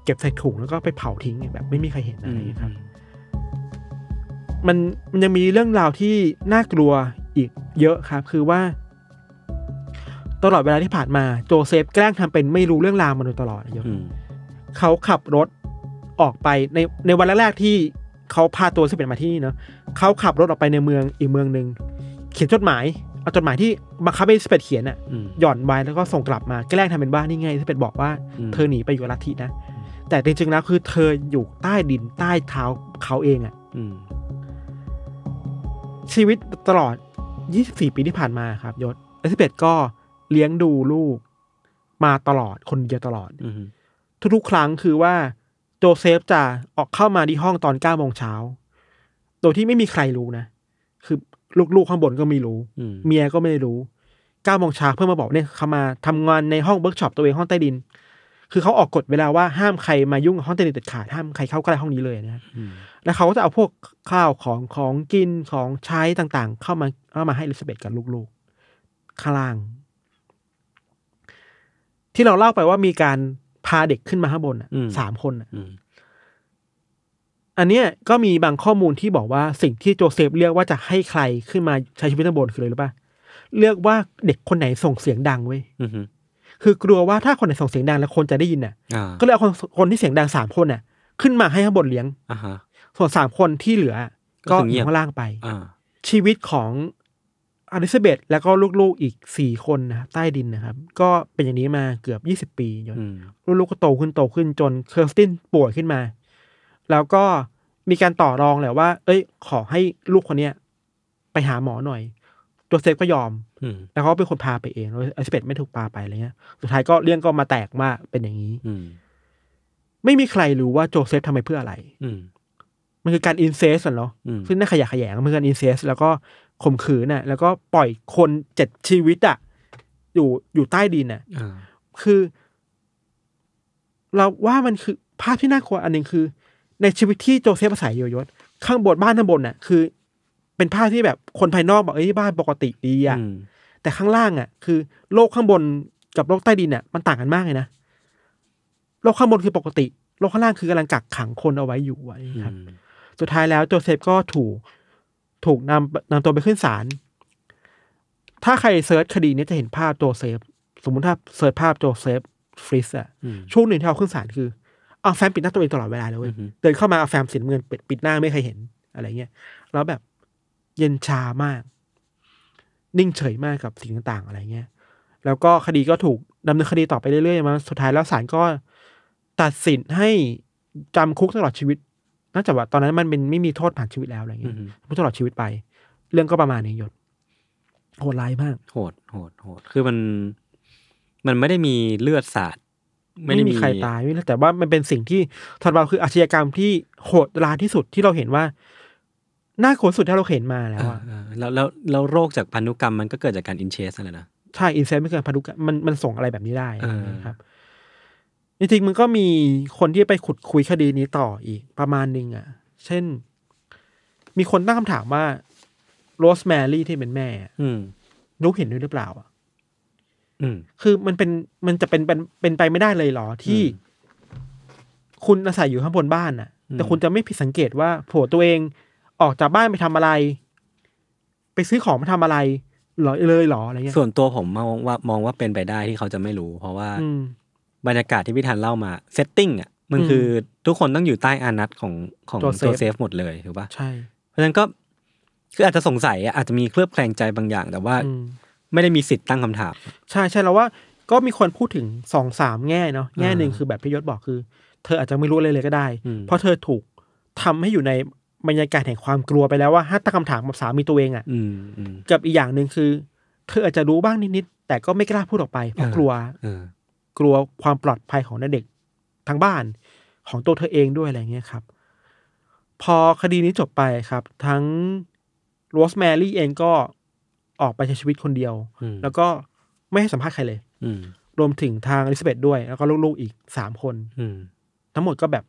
เก็บใส่ถุงแล้วก็ไปเผาทิ้งแบบ ไม่มีใครเห็นอะไรครับมันมันยังมีเรื่องราวที่น่ากลัวอีกเยอะครับ คือว่าตลอดเวลาที่ผ่านมาโจเซฟแกล้งทำเป็นไม่รู้เรื่องราวมาโดยตลอดโยเขาขับรถออกไปในในวันแรกๆที่เขาพาตัวซเป็นมาที่นี่เนาะเขาขับรถออกไปในเมืองอีกเมืองหนึ่งเขียนจดหมาย เอาจดหมายที่มาคับให้เปดเขียนอะหย่อนไว้แล้วก็ส่งกลับมาแกล้งทำเป็นบ้านี่ไงซเปดบอกว่าเธอหนีไปอยู่ลัทธินะ แต่จริงๆแล้วคือ เธออยู่ใต้ดินใต้เท้าเขาเองอะชีวิตตลอด24ปีที่ผ่านมาครับยศเซสเปดก็เลี้ยงดูลูกมาตลอดคนเดียวตลอดทุก ๆ ครั้งคือว่าโจเซฟจะออกเข้ามาที่ห้องตอนเก้าโมงเช้าโดยที่ไม่มีใครรู้นะ คือลูกๆข้างบนก็ไม่รู้ เมียก็ไม่รู้เก้าโมงเช้าเพื่อมาบอกเนี่ยเขามาทำงานในห้องเบิร์กช็อปตัวเองห้องใต้ดิน คือเขาออกกฎเวลาว่าห้ามใครมายุ่งห้องใต้ดินเด็ดขาดห้ามใครเข้าใกล้ห้องนี้เลยนะแล้วเขาก็จะเอาพวกข้าวของของกินของใช้ต่าง ๆ เข้ามาเข้ามาให้ลิซาเบตกับลูกๆ ข้างล่างที่เราเล่าไปว่ามีการพาเด็กขึ้นมาข้างบนสามคนอันเนี้ย ก็มีบางข้อมูลที่บอกว่าสิ่งที่โจเซฟเลือกว่าจะให้ใครขึ้นมาใช้ชีวิตข้างบนคืออะไรรู้ป่ะเลือกว่าเด็กคนไหนส่งเสียงดังเว้ยคือกลัวว่าถ้าคนไหนส่งเสียงดังแล้วคนจะได้ยินน่ะ ก็เลยเอาคนคนที่เสียงดังสามคนน่ะ ขึ้นมาให้ข้างบนเลี้ยงส่วนสามคนที่เหลือ ก็อยู่ข้างล่างไปชีวิตของอลิซาเบธแล้วก็ลูกๆอีกสี่คนนะครใต้ดินนะครับ ก็เป็นอย่างนี้มาเกือบยี่สิบปีจนลูกๆก็โตขึ้นโตขึ้นจนเคอร์สตินป่วยขึ้นมา แล้วก็มีการต่อรองแหละว่า เอ้ย ขอให้ลูกคนเนี้ยไปหาหมอหน่อยตัวเซฟก็ยอมแล้วเขาเป็นคนพาไปเองแล้วอลิซาเบธไม่ถูกพาไปอะไรเงี้ย สุดท้ายก็เรื่องก็มาแตกว่าเป็นอย่างนี้ อืไม่มีใครรู้ว่าโจเซฟทำไปเพื่ออะไร อืมันคือการอินเซสเนาะซึ่งน่าขยะแขยงมันคือการอินเซส แล้วก็ข่มขืนน่ะ แล้วก็ปล่อยคนเจ็ดชีวิตอ่ะอยู่อยู่ใต้ดินน่ะคือ เราว่ามันคือ ภาพที่น่ากลัวอันหนึ่งคือ ในชีวิตที่โจเซฟอาศัยอยู่ยศข้างบนบ้านข้างบนน่ะคือ เป็นภาพที่แบบคนภายนอกบอกเอ้ยบ้านปกติดีอ่ะแต่ข้างล่างอ่ะ คือ โลกข้างบน กับโลกใต้ดินเนี่ยมันต่างกันมากเลยนะ โลกข้างบนคือปกติ โลกข้างล่างคือกำลังกักขังคนเอาไว้อยู่ไว้ครับ สุดท้ายแล้วโจเซฟก็ถูกถูกนำนำตัวไปขึ้นศาล ถ้าใครเซิร์ชคดีนี้จะเห็นภาพโจเซฟ สมมุติถ้าเซิร์ชภาพโจเซฟฟริสอะช่วงหนึ่งที่เขาขึ้นศาลคือเอาแฟมปิดหน้าตัวเองตลอดเวลาเลยเยเดินเข้ามาเอาแฟมสีเงินปิดปิดหน้าไม่เคยเห็นอะไรเงี้ยแล้วแบบเย็นชามาก นิ่งเฉยมากกับสิ่งต่างๆ อะไร เงี้ย แล้วก็คดีก็ถูกดำเนินคดีต่อไปเรื่อยๆมา สุดท้ายแล้วศาลก็ตัดสินให้จำคุกตลอดชีวิตนอกจากว่าตอนนั้นมันเป็นไม่มีโทษผ่านชีวิตแล้วอะไรเงี้ยผู้ตลอดชีวิตไป เรื่องก็ประมาณนี้หยดโหดร้ายมากโหด โหดโหด คือมันมันไม่ได้มีเลือดสาด ไม่ได้มีใครตายไม่แต่ว่ามันเป็นสิ่งที่ทอดบาคืออาชญากรรมที่โหดร้ายที่สุดที่เราเห็นว่าน่าขนสุดที่เราเห็นมาแล้วอะแล้วแล้วแลวโรคจากพันธุกรรมมันก็เกิดจากการอินเชสอะไรนะ ใช่อินเชสไม่เกิดพันธุกรรมมันมันส่งอะไรแบบนี้ได้นะครับจริงๆมันก็มีคนที่ไปขุดคุยคดีนี้ต่ออีกประมาณหนึ่งอะ่ะ เช่น มีคนตั้งคำถามว่า โรสแมรี่ที่เป็นแม่ อืมรู้เห็นด้วยหรือเปล่า อ่ะคือมันเป็นมันจะเป็นเป็นไปไม่ได้เลยเหรอ ที่ คุณอาศัยอยู่ข้างบนบ้านน่ะแต่คุณจะไม่ผิดสังเกตว่าผัวตัวเองออกจากบ้านไปทำอะไร ไปซื้อของมาทำอะไรหรอเลยหรออะไรเงี้ยส่วนตัวผมมองว่ามองว่าเป็นไปได้ที่เขาจะไม่รู้ เพราะว่าบรรยากาศที่พี่ธันเล่ามาเซตติ้งอ่ะมันคือทุกคนต้องอยู่ใต้อานัตของของตัวเซฟหมดเลยถูกปะใช่ เพราะฉะนั้นก็คืออาจจะสงสัยอาจจะมีเคลือบแคลงใจบางอย่าง แต่ว่าไม่ได้มีสิทธิ์ตั้งคำถามใช่ ใช่แล้วว่าก็มีคนพูดถึงสองสามแง่เนาะแง่หนึ่งคือแบบพี่ยศบอกคือเธออาจจะไม่รู้เลยเลยก็ได้ เพราะเธอถูกทำให้อยู่ในบรรยากาศแห่งความกลัวไปแล้วว่าถ้าตั้งคำถามกับสามีตัวเองอะ่ะกับอีกอย่างหนึ่งคือเธออาจจะรู้บ้างนิดๆแต่ก็ไม่กล้าพูดออกไปเพราะกลัวกลัวความปลอดภัยของเด็กทางบ้านของตัวเธอเองด้วยอะไรเงี้ยครับ พอคดีนี้จบไปครับ ทั้งโรสแมรี่เองก็ออกไปใช้ชีวิตคนเดียว แล้วก็ไม่ให้สัมภาษณ์ใครเลยรวมถึงทางอลิซาเบธด้วยแล้วก็ลูก ๆ อีกสามคนทั้งหมดก็แบบ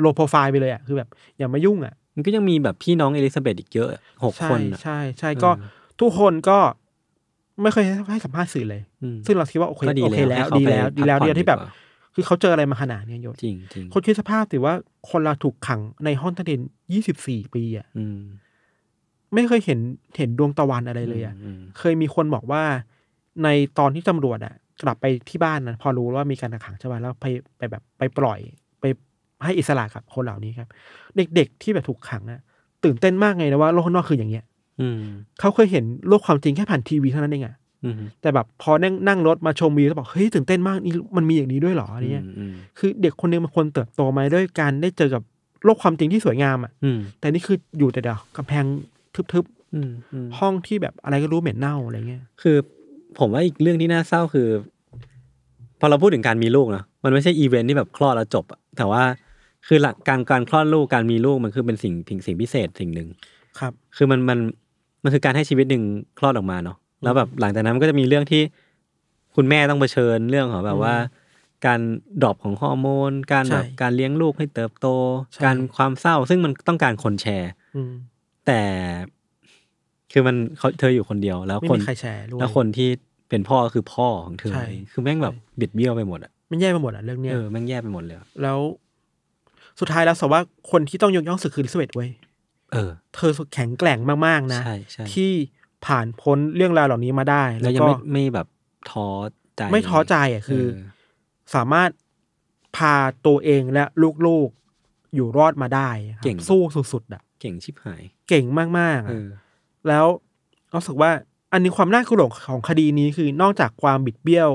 โลโปรไฟล์ไปเลยอะ่ะคือ แบบอย่ามายุ่งอะ่ะมันก็ยังมีแบบพี่น้องอลิซาเบธอีกเยอะหกคนใช่ใช่ ใช่ก็ทุกคนก็ไม่เคยให้สัมภาษณ์สื่อเลย ซึ่งเราคิดว่าโอเค โอเคแล้ว ดีแล้ว ดีแล้วเดียวที่แบบ คือเขาเจออะไรมาขนาดนี้โยจริงจริงคนคิดสภาพถือว่าคนเราถูกขังในห้องทัเดนยี่สิบสี่ปี อ่ะไม่เคยเห็นเห็นดวงตะวันอะไรเลยอ่ะ เคยมีคนบอกว่าในตอนที่ตำรวจอ่ะกลับไปที่บ้านนั้นพอรู้ว่ามีการขังใช่ไหนแล้วไปไปแบบ ไปปล่อยไปให้อิสระกับคนเหล่านี้ครับ เด็กๆ ที่แบบถูกขังอ่ะ ตื่นเต้นมากไงนะว่าโลกนอก คืออย่างเงี้ยเขาเคยเห็นโลกความจริงแค่ผ่านทีวีเท่านั้นเองอะแต่แบบพอนั่งนั่งรถมาชมวิวแล้วบอกเฮ้ยตื่นเต้นมากนี่มันมีอย่างนี้ด้วยเหรออะไรเงี้ยคือ เด็กคนนึงมันควรเติบโตมาด้วยการได้เจอกับโลกความจริงที่สวยงามอ่ะแต่นี่คืออยู่แต่เดียวกำแพงทึบๆห้องที่แบบอะไรก็รู้เหม็นเน่าอะไรเงี้ย คือ ผมว่าอีกเรื่องที่น่าเศร้าคือ พอเราพูดถึงการมีลูกเนาะมันไม่ใช่อีเวนท์ที่แบบคลอดแล้วจบแต่ว่า คือหลักการการคลอดลูกการมีลูกมันคือเป็นสิ่งสิ่งพิเศษสิ่งหนึ่งครับ คือมันมันมันคือการให้ชีวิตหนึ่งคลอดออกมาเนาะแล้วแบบหลังจากนั้นมันก็จะมีเรื่องที่คุณแม่ต้องเผชิญเรื่องของแบบว่า การดรอปของฮอร์โมนการแบบการเลี้ยงลูกให้เติบโต การความเศร้าซึ่งมันต้องการคนแชร์แต่ คือมันเขาเธออยู่คนเดียว แล้ว คนแล้วคนที่เป็นพ่อคือพ่อของเธอคือแม่งแบบบิดเบี้ยวไปหมดอ่ะมันแย่ไปหมดอ่ะเรื่องเนี้ยเออแม่งแย่ไปหมดเลยแล้ว สุดท้ายแล้วสว่าคนที่ต้องยกย่องสุดคือลิซเวตเว้ยเออเธอแข็งแกร่งมากๆ นะที่ผ่านพ้นเรื่องราวเหล่านี้มาได้ แล้วยังไม่ไม่แบบท้อใจ ไม่ท้อใจอ่ะคือ สามารถพาตัวเองและลูกๆ อยู่รอดมาได้เก่งสู้สุดๆอ่ะ เก่งชิบหาย เก่งมากๆแล้วรู้สึกว่า อันนี้ความน่ากลัวของคดีนี้คือนอกจากความบิดเบี้ยว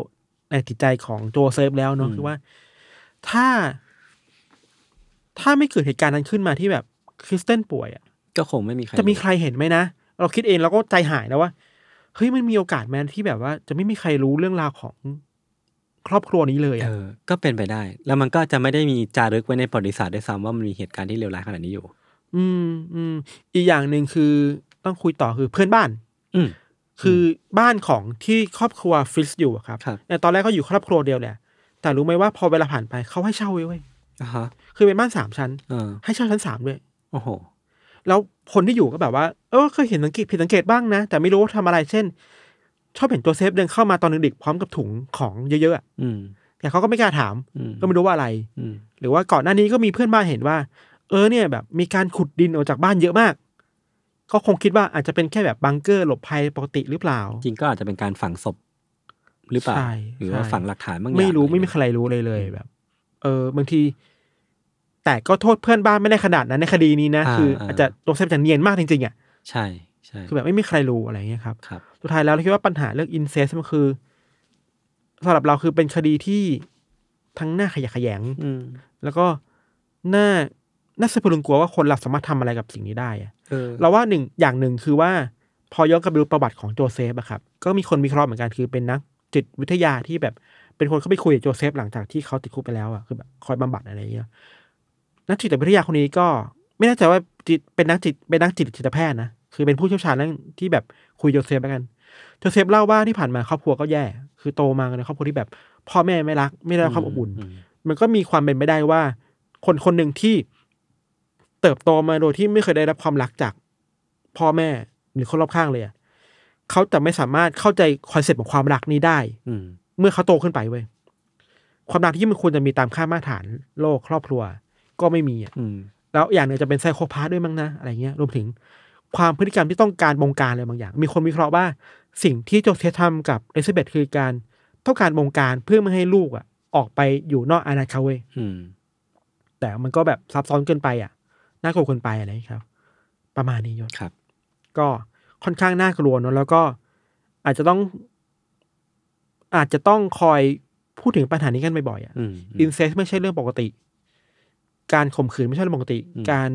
ในจิตใจของโจเซฟแล้วเนาะคือว่าถ้า ถ้าไม่เกิดเหตุการณ์นั้นขึ้นมาที่แบบคริสเตนป่วยอ่ะก็คงไม่มีใครจะมีใครเห็นไหมนะเราคิดเองเราก็ใจหายแล้วว่าเฮ้ยมันมีโอกาสแมนที่แบบว่า จะไม่มีใครรู้เรื่องราวของ ครอบครัวนี้เลยเออ ก็เป็นไปได้ แล้วมันก็จะไม่ได้มีจารึกไว้ในประวัติศาสตร์ด้ซ้ำว่ามันมีเหตุการณ์ที่เลวร้ายขนาดนี้อยู่ อืมอืมอีกอย่างหนึ่งคือต้องคุยต่อคือเพื่อนบ้าน อืคือบ้านของที่ครอบครัวฟิสอยู่ครับรบ่ตอนแรกก็อยู่ครอบครัวเดียวแหละแต่รู้ไหมว่าพอเวลาผ่านไปเขาให้เช่าไว้เว้ยคือเป็นบ้านสามชั้นให้เช่าชั้นสามด้วยโอ้โหแล้วคนที่อยู่ก็แบบ ว่าเออเคยเห็นสังเกตผิดสังเกตบ้างนะแต่ไม่รู้ว่าทำอะไรเช่น ชอบเห็นตัวเซฟเดินเข้ามาตอนดึกๆพร้อมกับถุงของเยอะๆอ่ะแต่เขาก็ไม่กล้าถามก็ไม่รู้ว่าอะไรหรือว่าก่อนหน้านี้ก็มีเพื่อนบ้านเห็นว่าเออเนี่ยแบบ มีการขุดดินออกจากบ้านเยอะมากก็คงคิดว่าอาจจะเป็นแค่แบบบังเกอร์ หลบภัยปกติหรือเปล่า จริงก็อาจจะเป็นการฝังศพหรือเปล่าหรือว่าฝังหลักฐานบางอย่างไม่รู้ไม่มีใครรู้เลยเลยแบบ เออ บางทีแต่ก็โทษเพื่อนบ้านไม่ได้ขนาดนั้นในคดีนี้นะ คืออาจจะัวเซฟจะเนียนมากจริง ๆ อ่ะ ใช่ใช่คือแบบไม่มีใครรู้อะไรเงี้ยครับครับสุดท้ายแล้วเราคิดว่าปัญหาเรื่องอินเซสมันคือสำหรับเราคือเป็นคดีที่ทั้งหน้าขยะแขยงแล้วก็หน้าน่าสะพรึงกลัวว่าคนเราสามารถทำอะไรกับสิ่งนี้ได้อะเราว่าหนึ่งอย่างหนึ่งคือว่าพอย้อนกลับไปดูประวัติของโจเซฟอะครับ ก็มีคนมีครอบเหมือนกันคือเป็นนักจิตวิทยาที่แบบเป็นคนเข้าไปคุยกับโจเซฟ หลังจากที่เขาติดคุกไปแล้วอะคือแบบคอยบำบัดอะไรอย่างเงี้ยนักจิตวิทยาคนนี้ก็ไม่แน่ใจว่าจิตเป็นนักจิตเป็นนักจิตจิตแพทย์นะคือเป็นผู้เชี่ยวชาญนั่นที่แบบคุยโจเซฟแลกันโจเซฟเล่าว่าที่ผ่านมาครอบครัวก็แย่ คือโตมาในครอบครัวที่แบบ พ่อแม่ไม่รัก ไม่ได้รับความอบอุ่น มันก็มีความเป็นไปได้ว่า คนคนหนึ่งที่เติบโตมาโดยที่ไม่เคยได้รับความรักจาก พ่อแม่หรือคนรอบข้างเลยอะเขาจะไม่สามารถเข้าใจคอนเซ็ปต์ของความรักนี้ได้ อืเมื่อเขาโตขึ้นไปเว้ยความรักที่มันควรจะมีตามค่ามาตรฐานโลกครอบครัวก็ไม่มีอ่ะแล้วอย่างหนึ่งจะเป็นไซโคพาสด้วยมั้งนะ อะไรเงี้ยรวมถึง ความพฤติกรรมที่ต้องการบงการอะไรบางอย่าง มีคนวิเคราะห์ว่า สิ่งที่โจเซฟทำกับเอลิซาเบธคือการต้องการบงการเพื่อไม่ให้ลูกอ่ะ ออกไปอยู่นอกอาณาเขตเว้ยแต่มันก็แบบซับซ้อนเกินไปอ่ะน่ากลัวเกินไปอะไรครับ ประมาณนี้ยศครับ ก็ค่อนข้างน่ากลัวเนาะแล้วก็ อาจจะต้อง อาจจะต้องคอยพูดถึงปัญหานี้กันบ่อยๆอ่ะอินเซสไม่ใช่เรื่องปกติการข่มขืนไม่ใช่เรื่องปกติ การ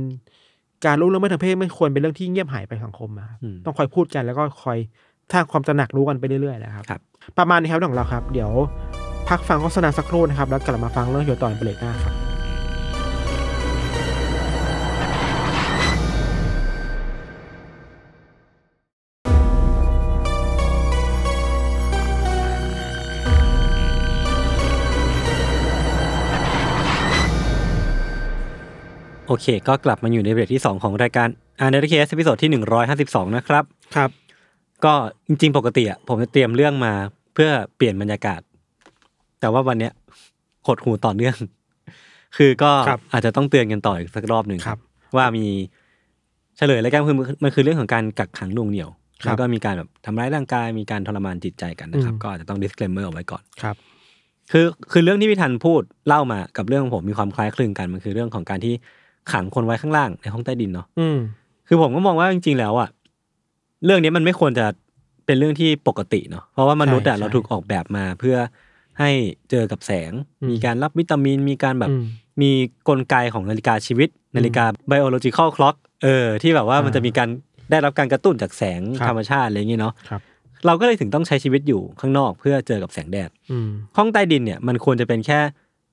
การล่วงละเมิดทางเพศไม่ควรเป็นเรื่องที่เงียบหายไปสังคมนะครับต้องคอยพูดกัน แล้วก็คอยสร้างความตระหนักรู้กันไปเรื่อยๆนะครับประมาณนี้ครับของเราครับ เดี๋ยวพักฟังโฆษณาสักครู่นะครับ แล้วกลับมาฟังเรื่องเกี่ยวต่อในเบรกหน้าครับโอเคก็กลับมาอยู่ในเบรกที่สองของรายการอันเดอร์เคสพิโซดที่หหนึ่งร้้อยาสิบสองนะครับ ครับ ก็จริงๆปกติอ่ะผมจะเตรียมเรื่องมาเพื่อเปลี่ยนบรรยากาศ แต่ว่าวันเนี้ยหดหูต่อเนื่อง คือก็อาจจะต้องเตือนกันต่ออีกสักรอบหนึ่งว่ามีเฉลยแล้วกันคือมันคือเรื่องของการกักขังลวงเหนียวแล้วก็มีการแบบทำร้ายร่างกายมีการทรมานจิตใจกันนะครับ ก็อาจจะต้อง disclaimer เอาไว้ก่อนครับคือคือเรื่องที่พี่ทันพูดเล่ามากับเรื่องของผมมีความคล้ายคลึงกันมันคือเรื่องของการที่ขังคนไว้ข้างล่างในห้องใต้ดินเนาะคือผมก็มองว่า จริง ๆ แล้วอะเรื่องนี้มันไม่ควรจะเป็นเรื่องที่ปกติเนาะ เพราะว่ามนุษย์อะเราถูกออกแบบมาเพื่อ ให้เจอกับแสง มีการรับวิตามิน มีการแบบ มีกลไกของนาฬิกาชีวิต นาฬิกาไบโอโลจิคอลคล็อก เออที่แบบว่ามันจะมีการได้รับการกระตุ้นจากแสงธรรมชาติอะไรอย่างเงี้เนาะเราก็เลยถึงต้องใช้ชีวิตอยู่ข้างนอก เพื่อเจอกับแสงแดดห้องใต้ดินเนี่ยมันควรจะเป็นแค่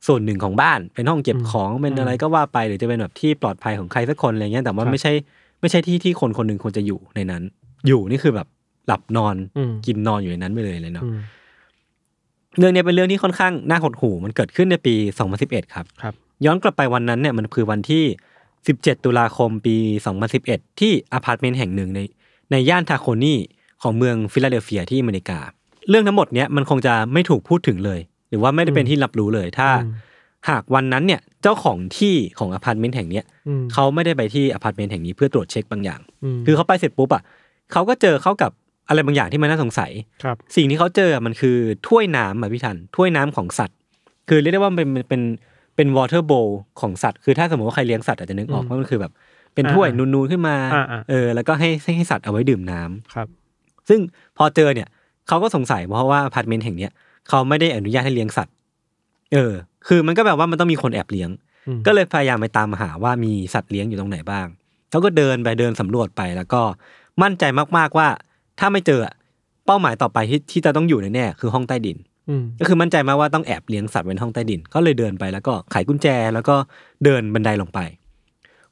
ส่วนหนึ่งของบ้าน เป็นห้องเก็บของเป็นอะไรก็ว่าไปหรือจะเป็นแบบที่ปลอดภัยของใครสักคนอะไรเงี้ยแต่ว่าไม่ใช่ไม่ใช่ที่ที่คนคนหนึ่งควรจะอยู่ในนั้น อยู่นี่คือแบบหลับนอนกินนอนอยู่ในนั้นไปเลยเลยเนาะเรื่องนี้เป็นเรื่องที่ค่อนข้างน่าหดหู่ มันเกิดขึ้นในปี2011ครับครับ ย้อนกลับไปวันนั้นเนี่ยมันคือวันที่17ตุลาคมปี2011ที่อพาร์ตเมนต์แห่งหนึ่งในในย่านทาโคนีของเมืองฟิลาเดลเฟียที่อเมริกา เรื่องทั้งหมดเนี้ยมันคงจะไม่ถูกพูดถึงเลยหรือว่าไม่ได้เป็นที่รับรู้เลย ถ้า หากวันนั้นเนี่ยเจ้าของที่ของอพาร์ตเมนต์แห่งเนี้ยเขาไม่ได้ไปที่อพาร์ตเมนต์แห่งนี้เพื่อตรวจเช็คบางอย่าง คือเขาไปเสร็จปุ๊บอ่ะเขาก็เจอเข้ากับอะไรบางอย่างที่มันน่าสงสัยครับ สิ่งที่เขาเจอมันคือถ้วยน้ำอ่ะพี่ทันถ้วยน้ำของสัตว์ คือเรียกได้ว่าเป็นเป็นเป็นวอเตอร์โบของสัตว์คือถ้าสมมติว่าใครเลี้ยงสัตว์อาจจะนึกออกว่ามันคือแบบเป็นถ้วยนูนๆขึ้นมาเออแล้วก็ให้ให้สัตว์เอาไว้ดื่มน้ำครับซึ่งพอเจอเนี่ยเขาก็สงสัยเพราะว่าอพาร์ตเมนต์แห่งเนี้ยเขาไม่ได้อนุญาตให้เลี้ยงสัตว์ เออ คือมันก็แบบว่ามันต้องมีคนแอบเลี้ยง ก็เลยพยายามไปตามหาว่ามีสัตว์เลี้ยงอยู่ตรงไหนบ้าง เขาก็เดินไปเดินสำรวจไปแล้วก็ มั่นใจมากๆว่าถ้าไม่เจอเป้าหมายต่อไปที่ที่จะต้องอยู่แน่ ๆ คือห้องใต้ดินก็คือมั่นใจมากว่าต้องแอบเลี้ยงสัตว์ไว้ในห้องใต้ดิน ก็เลยเดินไปแล้วก็ไขกุญแจ แล้วก็เดินบันไดลงไป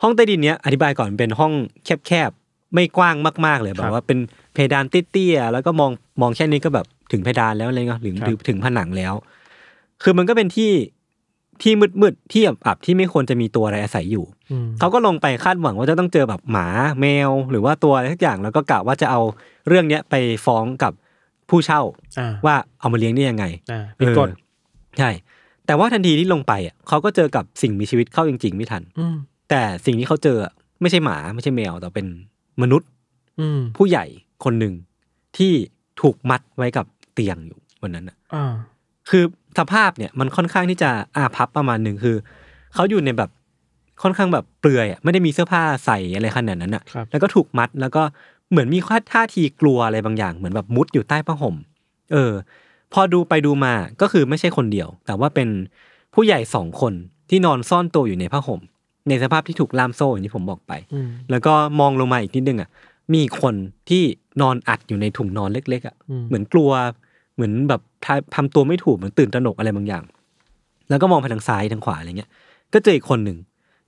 ห้องใต้ดินเนี้ยอธิบายก่อนเป็นห้องแคบๆไม่กว้างมากๆ เลยแบบว่าเป็นเพดานเตี้ยๆแล้วก็มองมองแค่นี้ก็แบบถึงเพดานแล้วอะไรเงี้ยหรือถึงผนังแล้ว คือมันก็เป็นที่ที่มืดมืดที่อับบที่ไม่ควรจะมีตัวอะไรอาศัยอยู่เขาก็ลงไปคาดหวังว่าจะต้องเจอแบบหมา แมวหรือว่าตัวอะไรทักอย่าง แล้วก็กะว่าจะเอาเรื่องเนี้ยไปฟ้องกับผู้เช่าว่าเอามาเลี้ยงได้ยังไงเป็นกฎใช่ แต่ว่าทันทีที่ลงไปอ่ะเขาก็เจอกับสิ่งมีชีวิตเข้าจริง ๆ ไม่ทันแต่สิ่งที่เขาเจอไม่ใช่หมา ไม่ใช่แมว แต่เป็นมนุษย์ อืผู้ใหญ่คนหนึ่งที่ถูกมัดไว้กับเตียงอยู่วันนั้นอ่ะคือสภาพเนี่ยมันค่อนข้างที่จะอาพับประมาณหนึ่งคือเขาอยู่ในแบบค่อนข้างแบบเปลือยอ่ะไม่ได้มีเสื้อผ้าใส่อะไรขนาดนั้นอ่ะแล้วก็ถูกมัดแล้วก็เหมือนมีคาท่าทีกลัวอะไรบางอย่างเหมือนแบบมุดอยู่ใต้ผ้าห่ม เออ พอดูไปดูมาก็คือไม่ใช่คนเดียว แต่ว่าเป็นผู้ใหญ่สองคนที่นอนซ่อนตัวอยู่ในผ้าห่มในสภาพที่ถูกล่ามโซ่อย่างที่ผมบอกไปแล้วก็มองลงมาอีกนิดนึงอ่ะมีคนที่นอนอัดอยู่ในถุงนอนเล็ก ๆอ่ะเหมือนกลัวเหมือนแบบทำตัวไม่ถูกเหมือนตื่นตระหนกอะไรบางอย่าง แล้วก็มองไปทางซ้ายทางขวาอะไรเงี้ย ก็เจออีกคนหนึ่ง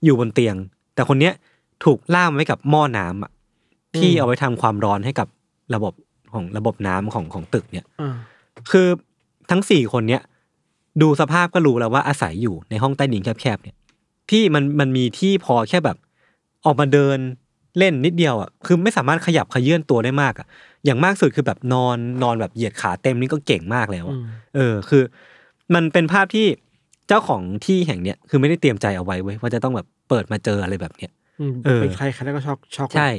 อยู่บนเตียง แต่คนเนี้ยถูกล่ามไว้กับหม้อน้ำอ่ะที่เอาไว้ทำความร้อนให้กับระบบของระบบน้ำของของตึกเนี่ย คือทั้งสี่คนเนี้ย ดูสภาพก็รู้แล้วว่าอาศัยอยู่ในห้องใต้ดินแคบๆเนี่ย ที่มันมันมีที่พอแค่แบบออกมาเดินเล่นนิดเดียวอ่ะคือไม่สามารถขยับขยื่นตัวได้มาก อ่ะ อย่างมากสุดคือแบบนอนนอนแบบเหยียดขาเต็มนี่ก็เก่งมากแล้วเออ คือ มันเป็นภาพที่เจ้าของที่แห่งเนี้ยคือไม่ได้เตรียมใจเอาไว้ไว้ว่าจะต้องแบบเปิดมาเจออะไรแบบเนี้ยเออใครใครก็ช็อกช็อกใช่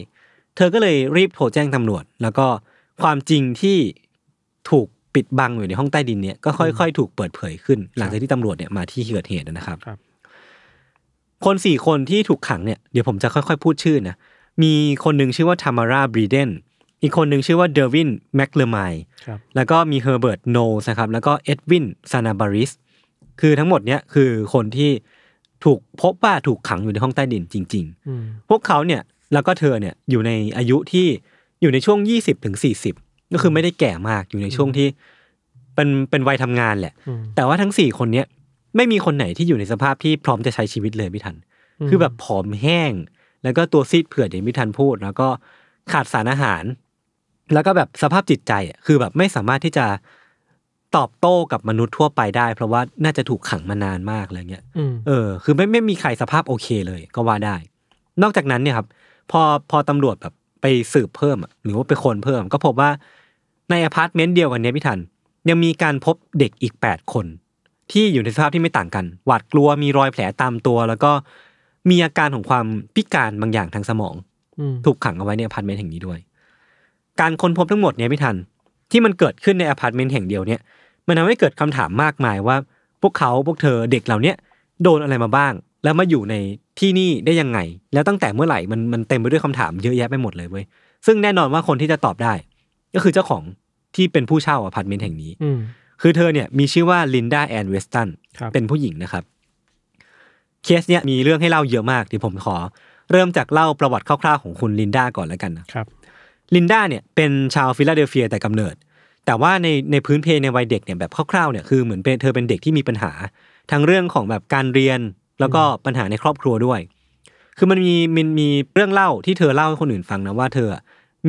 เธอก็เลยรีบโทรแจ้งตำรวจแล้วก็ความจริงที่ถูกปิดบังอยู่ในห้องใต้ดินเนี้ยก็ค่อยๆถูกเปิดเผยขึ้น หลังจากที่ตำรวจเนี่ยมาที่เกิดเหตุนะครับคนสี่คนที่ถูกขังเนี่ยเดี๋ยวผมจะค่อย ๆ พูดชื่อ นะมีคนหนึ่งชื่อว่าทามาราบรีเดน อีกคนหนึ่งชื่อว่าเดอร์วินแม็กเลอร์ไมแล้วก็มีเฮอร์เบิร์ตโนสครับ แล้วก็เอ็ดวินซานาบาริส คือทั้งหมดเนี้ยคือคนที่ถูกพบว่าถูกขังอยู่ในห้องใต้ดินจริงๆ พวกเขาเนี่ยแล้วก็เธอเนี่ยอยู่ในอายุที่อยู่ในช่วงยี่สิบถึงสี่สิบก็คือไม่ได้แก่มากอยู่ในช่วงที่เป็นเป็นวัยทำงานแหละ แต่ว่าทั้งสี่คนเนี้ยไม่มีคนไหนที่อยู่ในสภาพที่พร้อมจะใช้ชีวิตเลยพี่ทัน คือแบบผอมแห้งแล้วก็ตัวซีดเผือดอย่างที่ทันพูด แล้วก็ขาดสารอาหาร แล้วก็แบบสภาพจิตใจคือแบบไม่สามารถที่จะตอบโต้กับมนุษย์ทั่วไปได้ เพราะว่าน่าจะถูกขังมานานมากอะไรเงี้ยเออ คือไม่ไม่มีใครสภาพโอเคเลย ก็ว่าได้ นอกจากนั้นเนี่ยครับ พอพอตำรวจแบบไปสืบเพิ่ม หรือว่าไปคนเพิ่ม ก็พบว่าในอพาร์ตเมนต์เดียวกันเนี้ยพี่ทันยังมีการพบเด็กอีกแปดคน ที่อยู่ในสภาพที่ไม่ต่างกันหวาดกลัวมีรอยแผลตามตัวแล้วก็มีอาการของความพิการบางอย่างทางสมอง ถูกขังเอาไว้ในอพาร์ตเมนต์แห่งนี้ด้วย การค้นพบทั้งหมดเนี่ยพี่ทันที่มันเกิดขึ้นในอพาร์ตเมนต์แห่งเดียวเนี่ย มันทำให้เกิดคำถามมากมายว่า พวกเขาพวกเธอเด็กเหล่านี้โดนอะไรมาบ้าง แล้วมาอยู่ในที่นี่ได้ยังไง แล้วตั้งแต่เมื่อไหร่มันมันเต็มไปด้วยคำถามเยอะแยะไปหมดเลยเว้ยซึ่งแน่นอนว่าคนที่จะตอบได้ ก็คือเจ้าของที่เป็นผู้เช่าอพาร์ตเมนต์แห่งนี้คือเธอเนี่ยมีชื่อว่าลินดาแอนเวสตันเป็นผู้หญิงนะครับเคสเนี้ยมีเรื่องให้เล่าเยอะมากที่ผมขอเริ่มจากเล่าประวัติคร่าวๆของคุณลินดาก่อนแล้วกันนะครับ ลินดาเนี่ยเป็นชาวฟิลาเดลเฟียแต่กำเนิด แต่ว่าในในพื้นเพในวัยเด็กเนี่ยแบบคร่าวๆเนี่ยคือเหมือนเป็นเธอเป็นเด็กที่มีปัญหาทั้งเรื่องของแบบการเรียนแล้วก็ปัญหาในครอบครัวด้วย คือมันมีมันมีเรื่องเล่าที่เธอเล่าให้คนอื่นฟังนะว่าเธอ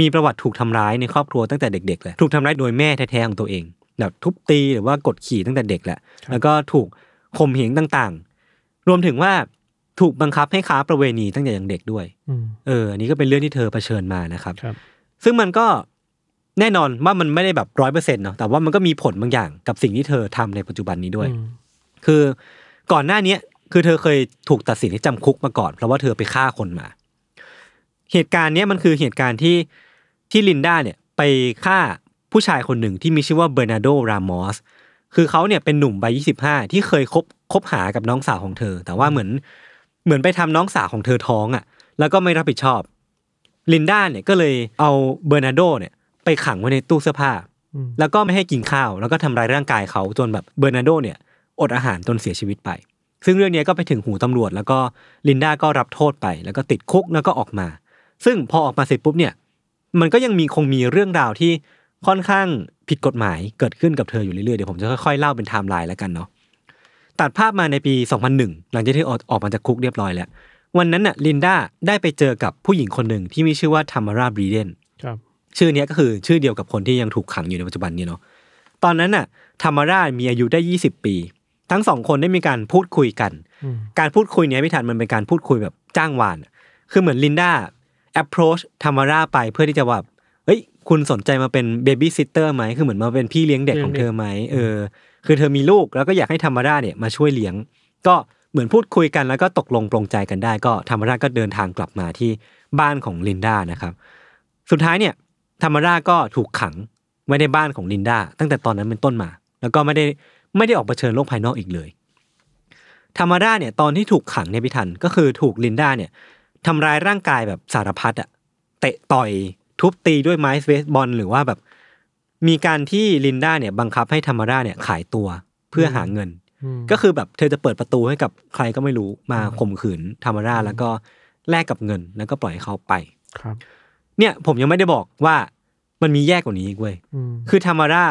มีประวัติถูกทำร้ายในครอบครัวตั้งแต่เด็กๆเลยถูกทำร้ายโดยแม่แท้ๆของตัวเองแบบทุบตีหรือว่ากดขี่ตั้งแต่เด็กแหละแล้วก็ถูกข่มเหงต่างๆรวมถึงว่าถูกบังคับให้ค้าประเวณีตั้งแต่ยังเด็กด้วยเออ อันนี้ก็เป็นเรื่องที่เธอเผชิญมานะครับรบซึ่งมันก็แน่นอนว่ามันไม่ได้แบบร้อยเปอร์เซ็นต์เนาะแต่ว่ามันก็มีผลบางอย่างกับสิ่งที่เธอทำในปัจจุบันนี้ด้วย คือก่อนหน้าเนี้ย คือเธอเคยถูกตัดสินให้จำคุกมาก่อน เพราะว่าเธอไปฆ่าคนมา เหตุการณ์เนี้ยมันคือเหตุการณ์ที่ที่ลินดาเนี่ย ไปฆ่าผู้ชายคนหนึ่งที่มีชื่อว่าเบอร์นาโด รามอสคือเขาเนี่ยเป็นหนุ่มวัยยี่สิบห้าที่เคยคบคบหากับน้องสาวของเธอ แต่ว่าเหมือนเหมือนไปทำน้องสาวของเธอท้องอะ่ะ แล้วก็ไม่รับผิดชอบ ลินด้าเนี่ยก็เลยเอาเบอร์นาร์โดเนี่ย ไปขังไว้ในตู้เสื้อผ้าแล้วก็ไม่ให้กินข้าว แล้วก็ทำร้ายร่างกายเขาจนแบบเบอร์นาร์โด เนี่ย อดอาหารจนเสียชีวิตไป ซึ่งเรื่องนี้ก็ไปถึงหูตำรวจ แล้วก็ลินด้าก็รับโทษไป แล้วก็ติดคุกแล้วก็ออกมา ซึ่งพอออกมาเสร็จปุ๊บเนี่ย มันก็ยังมีคงมีเรื่องราวที่ค่อนข้างผิดกฎหมายเกิดขึ้นกับเธออยู่เรื่อยๆ เดี๋ยวผมจะค่อยๆเล่าเป็นไทม์ไลน์แล้วกันเนาะตัดภาพมาในปี 2001 หลังจากที่ออกมาจากคุกเรียบร้อยแล้ว วันนั้นน่ะลินดาได้ไปเจอกับผู้หญิงคนหนึ่งที่มีชื่อว่าธรรมาราบรีเดนชื่อนี้ก็คือชื่อเดียวกับคนที่ยังถูกขังอยู่ในปัจจุบันนี้เนาะตอนนั้นน่ะธรรมารามีอายุได้ 20 ปี ทั้งสองคนได้มีการพูดคุยกัน การพูดคุยเนี้ยพิธันมันเป็นการพูดคุยแบบจ้างวาน คือเหมือนลินดา approach ธรรมาราไปเพื่อที่จะแบบคุณสนใจมาเป็นเบบี้ซิสเตอร์ไหม คือเหมือนมาเป็นพี่เลี้ยงเด็กของเธอไหม เออ คือเธอมีลูกแล้วก็อยากให้ธรรมราเนี่ยมาช่วยเลี้ยง ก็เหมือนพูดคุยกัน แล้วก็ตกลงปรงใจกันได้ ก็ธรรมราก็เดินทางกลับมาที่บ้านของลินดานะครับ สุดท้ายเนี่ยธรรมราก็ถูกขังไว้ในบ้านของลินดาตั้งแต่ตอนนั้นเป็นต้นมา แล้วก็ไม่ได้ไม่ได้ออกเผชิญโลกภายนอกอีกเลย ธรรมราเนี่ยตอนที่ถูกขังในพิทันก็คือถูกลินดาเนี่ยทำร้ายร่างกายแบบสารพัดอะเตะต่อยทุบตีด้วยไม้เบสบอลหรือว่าแบบ มีการที่ลินดา เนี่ยบังคับให้ธรรมราเนี่ยขายตัวเพื่อหาเงิน ก็คือแบบเธอจะเปิดประตูให้กับใครก็ไม่รู้มาข่มขืนธรรมราแล้วก็แลกกับเงินแล้วก็ปล่อยเขาไปครับ เนี่ย ผมยังไม่ได้บอกว่ามันมีแยกกว่านี้อีกเว้ยคือธรรมรา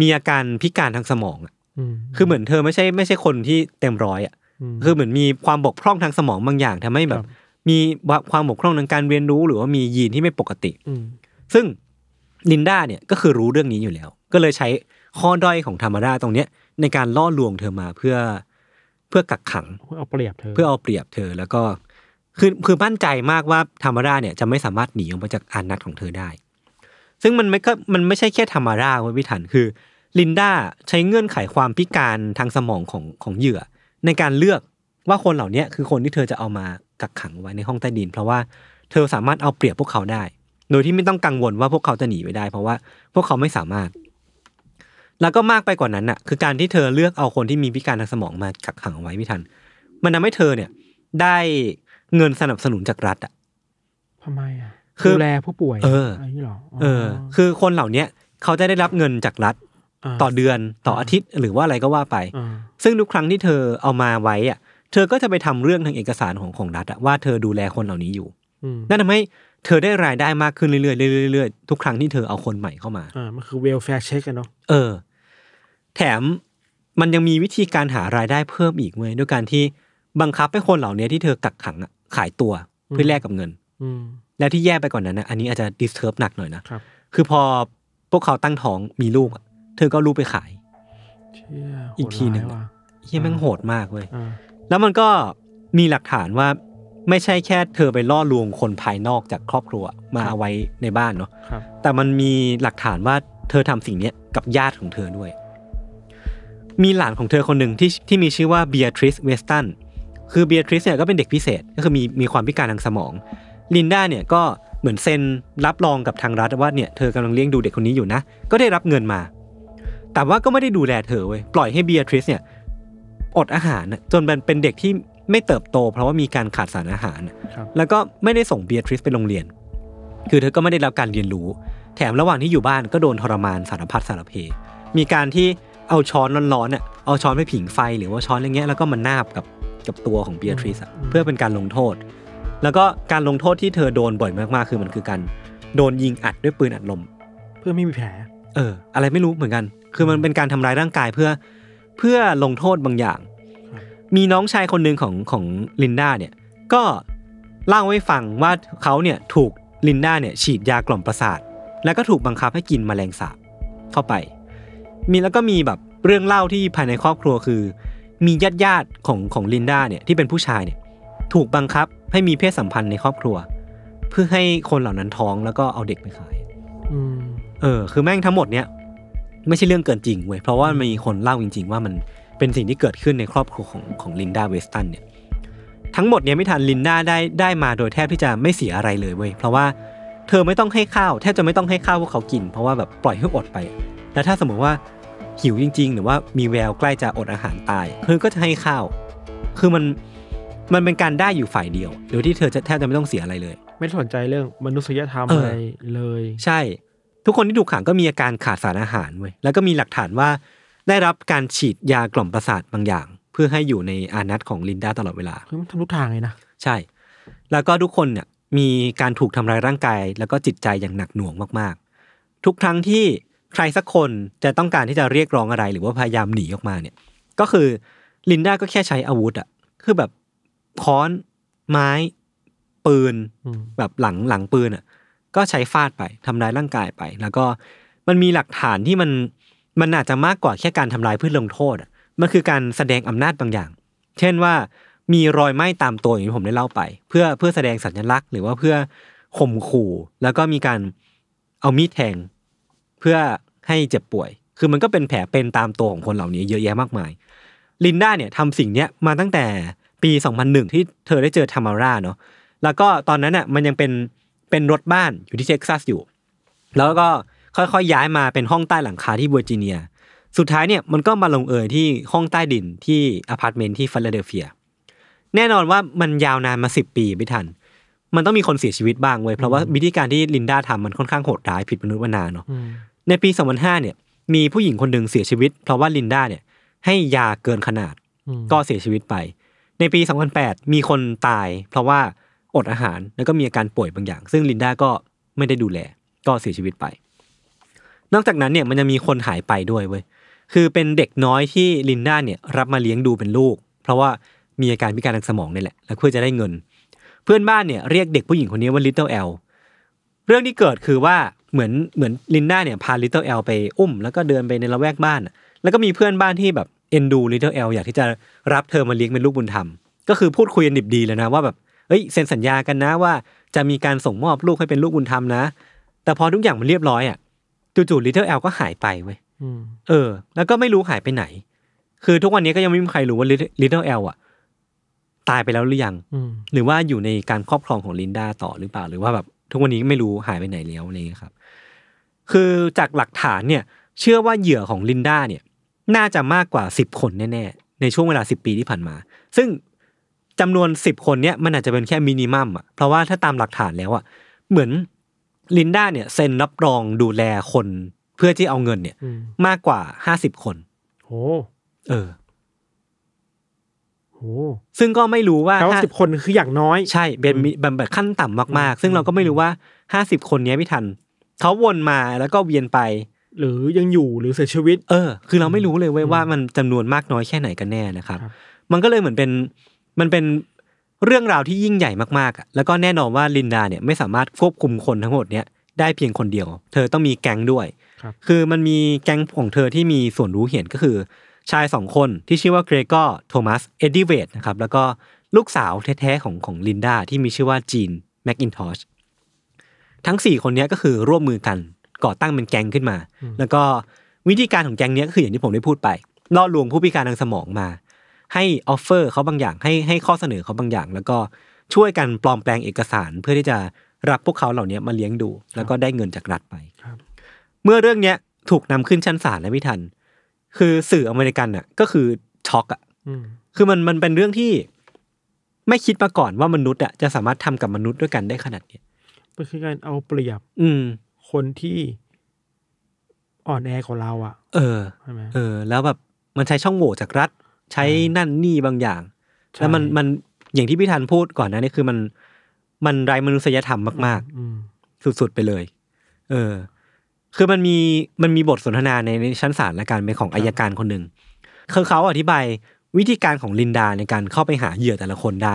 มีอาการพิการทางสมองอ่ะคือเหมือนเธอไม่ใช่ไม่ใช่คนที่เต็มร้อยอ่ะคือเหมือนมีความบกพร่องทางสมองบางอย่างทำให้แบบมีความบกพร่องทางการเรียนรู้ หรือว่ามียีนที่ไม่ปกติซึ่งลินดาเนี่ยก็คือรู้เรื่องนี้อยู่แล้ว ก็เลยใช้ข้อด้อยของธรรมดาตรงเนี้ยในการล่อลวงเธอมาเพื่อ เพื่อกักขังเพื่อเอาเปรียบเธอเพื่อเอาเปรียบเธอแล้วก็คือคือมั่นใจมากว่าธรรมราเนี่ยจะไม่สามารถหนีออกมาจากอานัดของเธอได้ ซึ่งมันไม่ก็มันไม่ใช่แค่ธรรมราวพิถันคือ ลินดาใช้เงื่อนไขความพิการทางสมองของของเหยื่อ ในการเลือกว่าคนเหล่านี้คือคนที่เธอจะเอามากักขังไว้ในห้องใต้ดิน เพราะว่าเธอสามารถเอาเปรียบพวกเขาได้ โดยที่ไม่ต้องกังวลว่าพวกเขาจะหนีไปได้ เพราะว่า พวกเขาไม่สามารถ แล้วก็มากไปกว่านั้นน่ะ คือการที่เธอเลือกเอาคนที่มีพิการทางสมองมากักขังไว้ไม่ทัน มันทาให้เธอเนี่ย ได้เงินสนับสนุนจากรัฐ อ่ะทำไมอ่ะดูแลผู้ป่วยเออนี่หรอเออ คือคนเหล่าเนี้ยเขาจะได้รับเงินจากรัฐ ต่อเดือนต่ออาทิตย์หรือว่าอะไรก็ว่าไป ซึ่งทุกครั้งที่เธอเอามาไว้อ่ะเธอก็จะไปทำเรื่องทางเอกสารของของรัฐว่าเธอดูแลคนเหล่านี้อยู่นั่นทำให้เธอได้รายได้มากขึ้นเรื่อยๆเรื่อยๆทุกครั้งที่เธอเอาคนใหม่เข้ามา อ่ามันคือเวลแฟร์เช็คกันเนาะ เออ แถมมันยังมีวิธีการหารายได้เพิ่มอีกเว้ยด้วยการที่บังคับให้คนเหล่านี้ที่เธอกักขังขายตัวเพื่อแลกกับเงิน อืแล้วที่แย่ไปกว่านนั้นนะอันนี้อาจจะดิสเทิร์บหนักหน่อยนะ ครับคือพอพวกเขาตั้งท้องมีลูกเธอก็ลูกไปขายอีกทีหนึ่งเฮียแม่งโหดมากเว้ยแล้วมันก็มีหลักฐานว่าไม่ใช่แค่เธอไปล่อลวงคนภายนอกจากครอบครัวมาเอาไว้ในบ้านเนาะ แต่มันมีหลักฐานว่าเธอทำสิ่งเนี้ยกับญาติของเธอด้วย มีหลานของเธอคนหนึ่งที่ที่มีชื่อว่าเบียทริสเวสตัน คือเบียทริสเนี่ยก็เป็นเด็กพิเศษก็คือมีมีความพิการทางสมอง ลินดาเนี่ยก็เหมือนเซ็นรับรองกับทางรัฐว่าเนี่ยเธอกำลังเลี้ยงดูเด็กคนนี้อยู่นะ ก็ได้รับเงินมา แต่ว่าก็ไม่ได้ดูแลเธอเว้ยปล่อยให้เบียทริสเนี่ยอดอาหารจนมันเป็นเด็กที่ไม่เติบโตเพราะว่ามีการขาดสารอาหาร แล้วก็ไม่ได้ส่งเบียทริสไปโรงเรียนคือเธอก็ไม่ได้รับการเรียนรู้ แถมระหว่างที่อยู่บ้านก็โดนทรมานสารพัดสารเพ มีการที่เอาช้อนร้อนๆเนี่ยเอาช้อนไปผิงไฟหรือว่าช้อนอะไรเงี้ย แล้วก็มันนาบกับกับตัวของเบียทริสเพื่อเป็นการลงโทษ แล้วก็การลงโทษที่เธอโดนบ่อยมากๆ คือมันคือการโดนยิงอัดด้วยปืนอัดลม เพื่อไม่มีแผลเออ อะไรไม่รู้เหมือนกัน คือมันเป็นการทำร้ายร่างกายเพื่อเพื่อลงโทษบางอย่าง มีน้องชายคนหนึ่งของของลินดาเนี่ย ก็เล่าให้ฟังว่าเขาเนี่ยถูกลินดาเนี่ย ฉีดยากล่อมประสาท แล้วก็ถูกบังคับให้กินมแมลงสาบเข้าไป มีแล้วก็มีแบบเรื่องเล่าที่ภายในครอบครัวคือ มีญาติญาติของของลินดาเนี่ยที่เป็นผู้ชายเนี่ย ถูกบังคับให้มีเพศสัมพันธ์ในครอบครัว เพื่อให้คนเหล่านั้นท้องแล้วก็เอาเด็กไปขายเออคือแม่งทั้งหมดเนี่ยไม่ใช่เรื่องเกินจริงเว้ย เพราะว่ามีคนเล่าจริง ๆ ว่ามันเป็นสิ่งที่เกิดขึ้นในครอบครัวของของลินดาเวสตันเนี่ยทั้งหมดเนี่ยไม่ทันลินดาได้ได้มาโดยแทบที่จะไม่เสียอะไรเลยเว้ยเพราะว่าเธอไม่ต้องให้ข้าว แทบจะไม่ต้องให้ข้าวพวกเขากิน เพราะว่าแบบปล่อยให้อดไปแล้วถ้าสมมติว่าหิวจริงๆ หรือว่ามีแววใกล้จะอดอาหารตายเธอก็จะให้ข้าว คือมันมันเป็นการได้อยู่ฝ่ายเดียวโดยที่เธอจะแทบจะไม่ต้องเสียอะไรเลย ไม่สนใจเรื่องมนุษยธรรมอะไรเลย ใช่ทุกคนที่ถูกขังก็มีอาการขาดสารอาหารเว้ย แล้วก็มีหลักฐานว่าได้รับการฉีดยากล่อมประสาทบางอย่าง เพื่อให้อยู่ในอานัตของลินดาตลอดเวลามันทำทุกทางเลยนะ ใช่ แล้วก็ทุกคนเนี่ยมีการถูกทำร้ายร่างกายแล้วก็จิตใจอย่างหนักหน่วงมากๆ ทุกครั้งที่ใครสักคนจะต้องการที่จะเรียกร้องอะไร หรือว่าพยายามหนีออกมาเนี่ย ก็คือลินดาก็แค่ใช้อาวุธอะคือแบบค้อนไม้ ปืนแบบหลังหลังปืนอะก็ใช้ฟาดไปทำร้ายร่างกายไป แล้วก็มันมีหลักฐานที่มันมันอาจจะมากกว่าแค่การทำลายเพื่อลงโทษอ่ะมันคือการแสดงอำนาจบางอย่าง เช่นว่ามีรอยไหม้ตามตัวอย่างที่ผมได้เล่าไปเพื่อเพื่อแสดงสัญลักษณ์ หรือว่าเพื่อข่มขู่แล้วก็มีการเอามีดแทงเพื่อให้เจ็บป่วย คือมันก็เป็นแผลเป็นตามตัวของคนเหล่านี้เยอะแยะมากมาย ลินดาเนี่ยทำสิ่งเนี้ยมาตั้งแต่ปี 2001 ที่เธอได้เจอทามาร่าเนาะ แล้วก็ตอนนั้นน่ะมันยังเป็นเป็นรถบ้านอยู่ที่เท็กซัสอยู่ แล้วก็ค่อยๆย้ายมาเป็นห้องใต้หลังคาที่เวอร์จิเนียสุดท้ายเนี่ยมันก็มาลงเอยที่ห้องใต้ดินที่อพาร์ตเมนต์ที่ฟิลาเดลเฟียแน่นอนว่ามันยาวนานมาสิบปีไม่ทัน มันต้องมีคนเสียชีวิตบ้างเว้ยเพราะว่าวิธีการที่ลินดาทำมันค่อนข้างโหดร้าย ผิดมนุษย์มนาเนาะในปี 2005 เนี่ย มีผู้หญิงคนหนึ่งเสียชีวิตเพราะว่าลินดาเนี่ยให้ยาเกินขนาด ก็เสียชีวิตไปในปี 2008 มีคนตาย เพราะว่าอดอาหารแล้วก็มีอาการป่วยบางอย่าง ซึ่งลินดาก็ไม่ได้ดูแล ก็เสียชีวิตไป นอกจากนั้นเนี่ยมันจะมีคนหายไปด้วยเว้ยคือเป็นเด็กน้อยที่ลินดาเนี่ยรับมาเลี้ยงดูเป็นลูก เพราะว่ามีอาการพิการทางสมองนี่แหละ แล้วเพื่อจะได้เงิน เพื่อนบ้านเนี่ยเรียกเด็กผู้หญิงคนนี้ว่าลิตเติ้ลแอลเรื่องที่เกิดคือว่าเหมือนเหมือนลินดาเนี่ยพาลิตเติ้ลแอลไปอุ้มแล้วก็เดินไปในละแวกบ้าน แล้วก็มีเพื่อนบ้านที่แบบเอ็นดูลิตเติ้ลแอลอยากที่จะรับเธอมาเลี้ยงเป็นลูกบุญธรรมก็คือพูดคุยกันดิบดีเลยนะว่าแบบเอ้ยเซ็นสัญญากันนะว่า จะมีการส่งมอบลูกให้เป็นลูกบุญธรรมนะ แต่พอทุกอย่างมันเรียบร้อยอะ่ะจู่ๆลิเทอร์แอลก็หายไปเว้ยเออ แล้วก็ไม่รู้หายไปไหน คือทุกวันนี้ก็ยังไม่มีใครรู้ว่า ลิเทอร์แอลอ่ะตายไปแล้วหรือยังหรือว่าอยู่ในการครอบครองของลินดาต่อหรือเปล่าหรือว่าแบบ ทุกวันนี้ไม่รู้หายไปไหนแล้วอะไรเงี้ยครับ คือจากหลักฐานเนี่ย เชื่อว่าเหยื่อของลินดา เนี่ย น่าจะมากกว่าสิบคนแน่ๆในช่วงเวลาสิบปีที่ผ่านมา ซึ่งจำนวนสิบคนเนี้ยมันอาจจะเป็นแค่มินิมัมอ่ะเพราะว่าถ้าตามหลักฐานแล้วอ่ะเหมือน ลินดาเนี่ย เซ็นรับรองดูแลคนเพื่อที่เอาเงิน เนี่ย มากกว่าห้าสิบคนโอ้เออซึ่งก็ไม่รู้ว่าแ้าสิบคนคืออย่างน้อยใช่เป็นแบบขั้นต่ำมากๆ ซึ่งเราก็ไม่รู้ว่าห้าสิบคนนี้พี่ทันเขาวนมาแล้วก็เวียนไป หรือยังอยู่หรือเสียชีวิตเออคือเราไม่รู้เลยวยว่ามันจำนวนมากน้อยแค่ไหนกันแน่นะครับ มันก็เลยเหมือนเป็นมันเป็นเรื่องราวที่ยิ่งใหญ่มากๆ แล้วก็แน่นอนว่าลินดาเนี่ยไม่สามารถควบคุมคนทั้งหมดเนี่ยได้เพียงคนเดียว เธอต้องมีแก๊งด้วย คือมันมีแก๊งของเธอที่มีส่วนรู้เห็นก็คือ ชายสองคนที่ชื่อว่าเกรกอร์โทมัส เอ็ดดี้เวดนะครับ แล้วก็ลูกสาวแท้ๆของของลินดาที่มีชื่อว่าจีน แม็กอินทอช ทั้งสี่คนนี้ก็คือร่วมมือกัน ก่อตั้งเป็นแก๊งขึ้นมา แล้วก็วิธีการของแก๊งนี้ก็คืออย่างที่ผมได้พูดไปล่อลวงผู้พิการทางสมองมาให้ออฟเฟอร์เขาบางอย่างให้ให้ข้อเสนอเขาบางอย่าง แล้วก็ช่วยกันปลอมแปลงเอกสาร เพื่อที่จะรับพวกเขาเหล่านี้มาเลี้ยงดู แล้วก็ได้เงินจากรัฐไปเมื่อเรื่องเนี้ยถูกนำขึ้นชั้นศาลและพี่ทัน คือสื่ออเมริกันน่ะ ก็คือช็อกอ่ะคือมันมันเป็นเรื่องที่ ไม่คิดมาก่อนว่ามนุษย์อ่ะจะสามารถทำกับมนุษย์ด้วยกันได้ขนาด เนี้ยมันคือการเอาเปรียบ อืม คนที่ อ่อนแอของเรา อ่ะ เออใช่ไหมเออ แล้วแบบมันใช้ช่องโหว่จากรัฐใช้นั่นนี่บางอย่างแล้วมันมันอย่างที่พี่ธันพูดก่อนนะนี่คือมันมันไรมนุษยธรรมมากๆสุดๆไปเลย เออ คือมันมีมันมีบทสนทนาในชั้นศาลและการเป็นของอายการคนหนึ่งคือเขาอธิบายวิธีการของลินดาในการเข้าไปหาเหยื่อแต่ละคนได้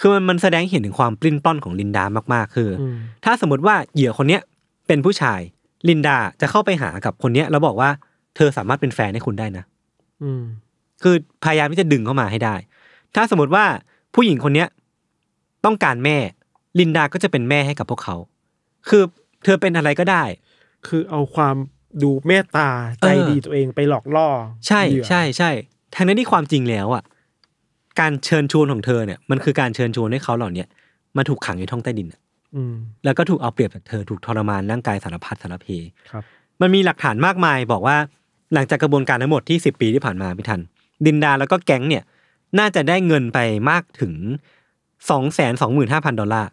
คือมันมันแสดงเห็นถึงความปลิ้นปล้อนของลินดามากๆ คือ ถ้าสมมติว่าเหยื่อคนเนี้ยเป็นผู้ชาย ลินดาจะเข้าไปหากับคนเนี้ยแล้วบอกว่า เธอสามารถเป็นแฟนให้คุณได้นะอืคือพยายามที่จะดึงเข้ามาให้ได้ ถ้าสมมติว่าผู้หญิงคนเนี้ยต้องการแม่ ลินดา ก็จะเป็นแม่ให้กับพวกเขา คือเธอเป็นอะไรก็ได้ คือเอาความดูเมตตาใจดีตัวเองไปหลอกล่อ ใช่ใช่ใช่ทั้งนั้นที่ความจริงแล้วอ่ะ การเชิญชวนของเธอเนี่ย มันคือการเชิญชวนให้เขาเหล่าเนี้ยมาถูกขังอยู่ท้องใต้ดินแล้วก็ถูกเอาเปรียบจากเธอถูกทรมานร่างกายสารพัดสารเพครับ มันมีหลักฐานมากมายบอกว่า หลังจากกระบวนการทั้งหมดที่สิบปีที่ผ่านมาพี่ทันดินดาแล้วก็แก๊งเนี่ย น่าจะได้เงินไปมากถึงสองแสนสองหมื่นห้าพันดอลลาร์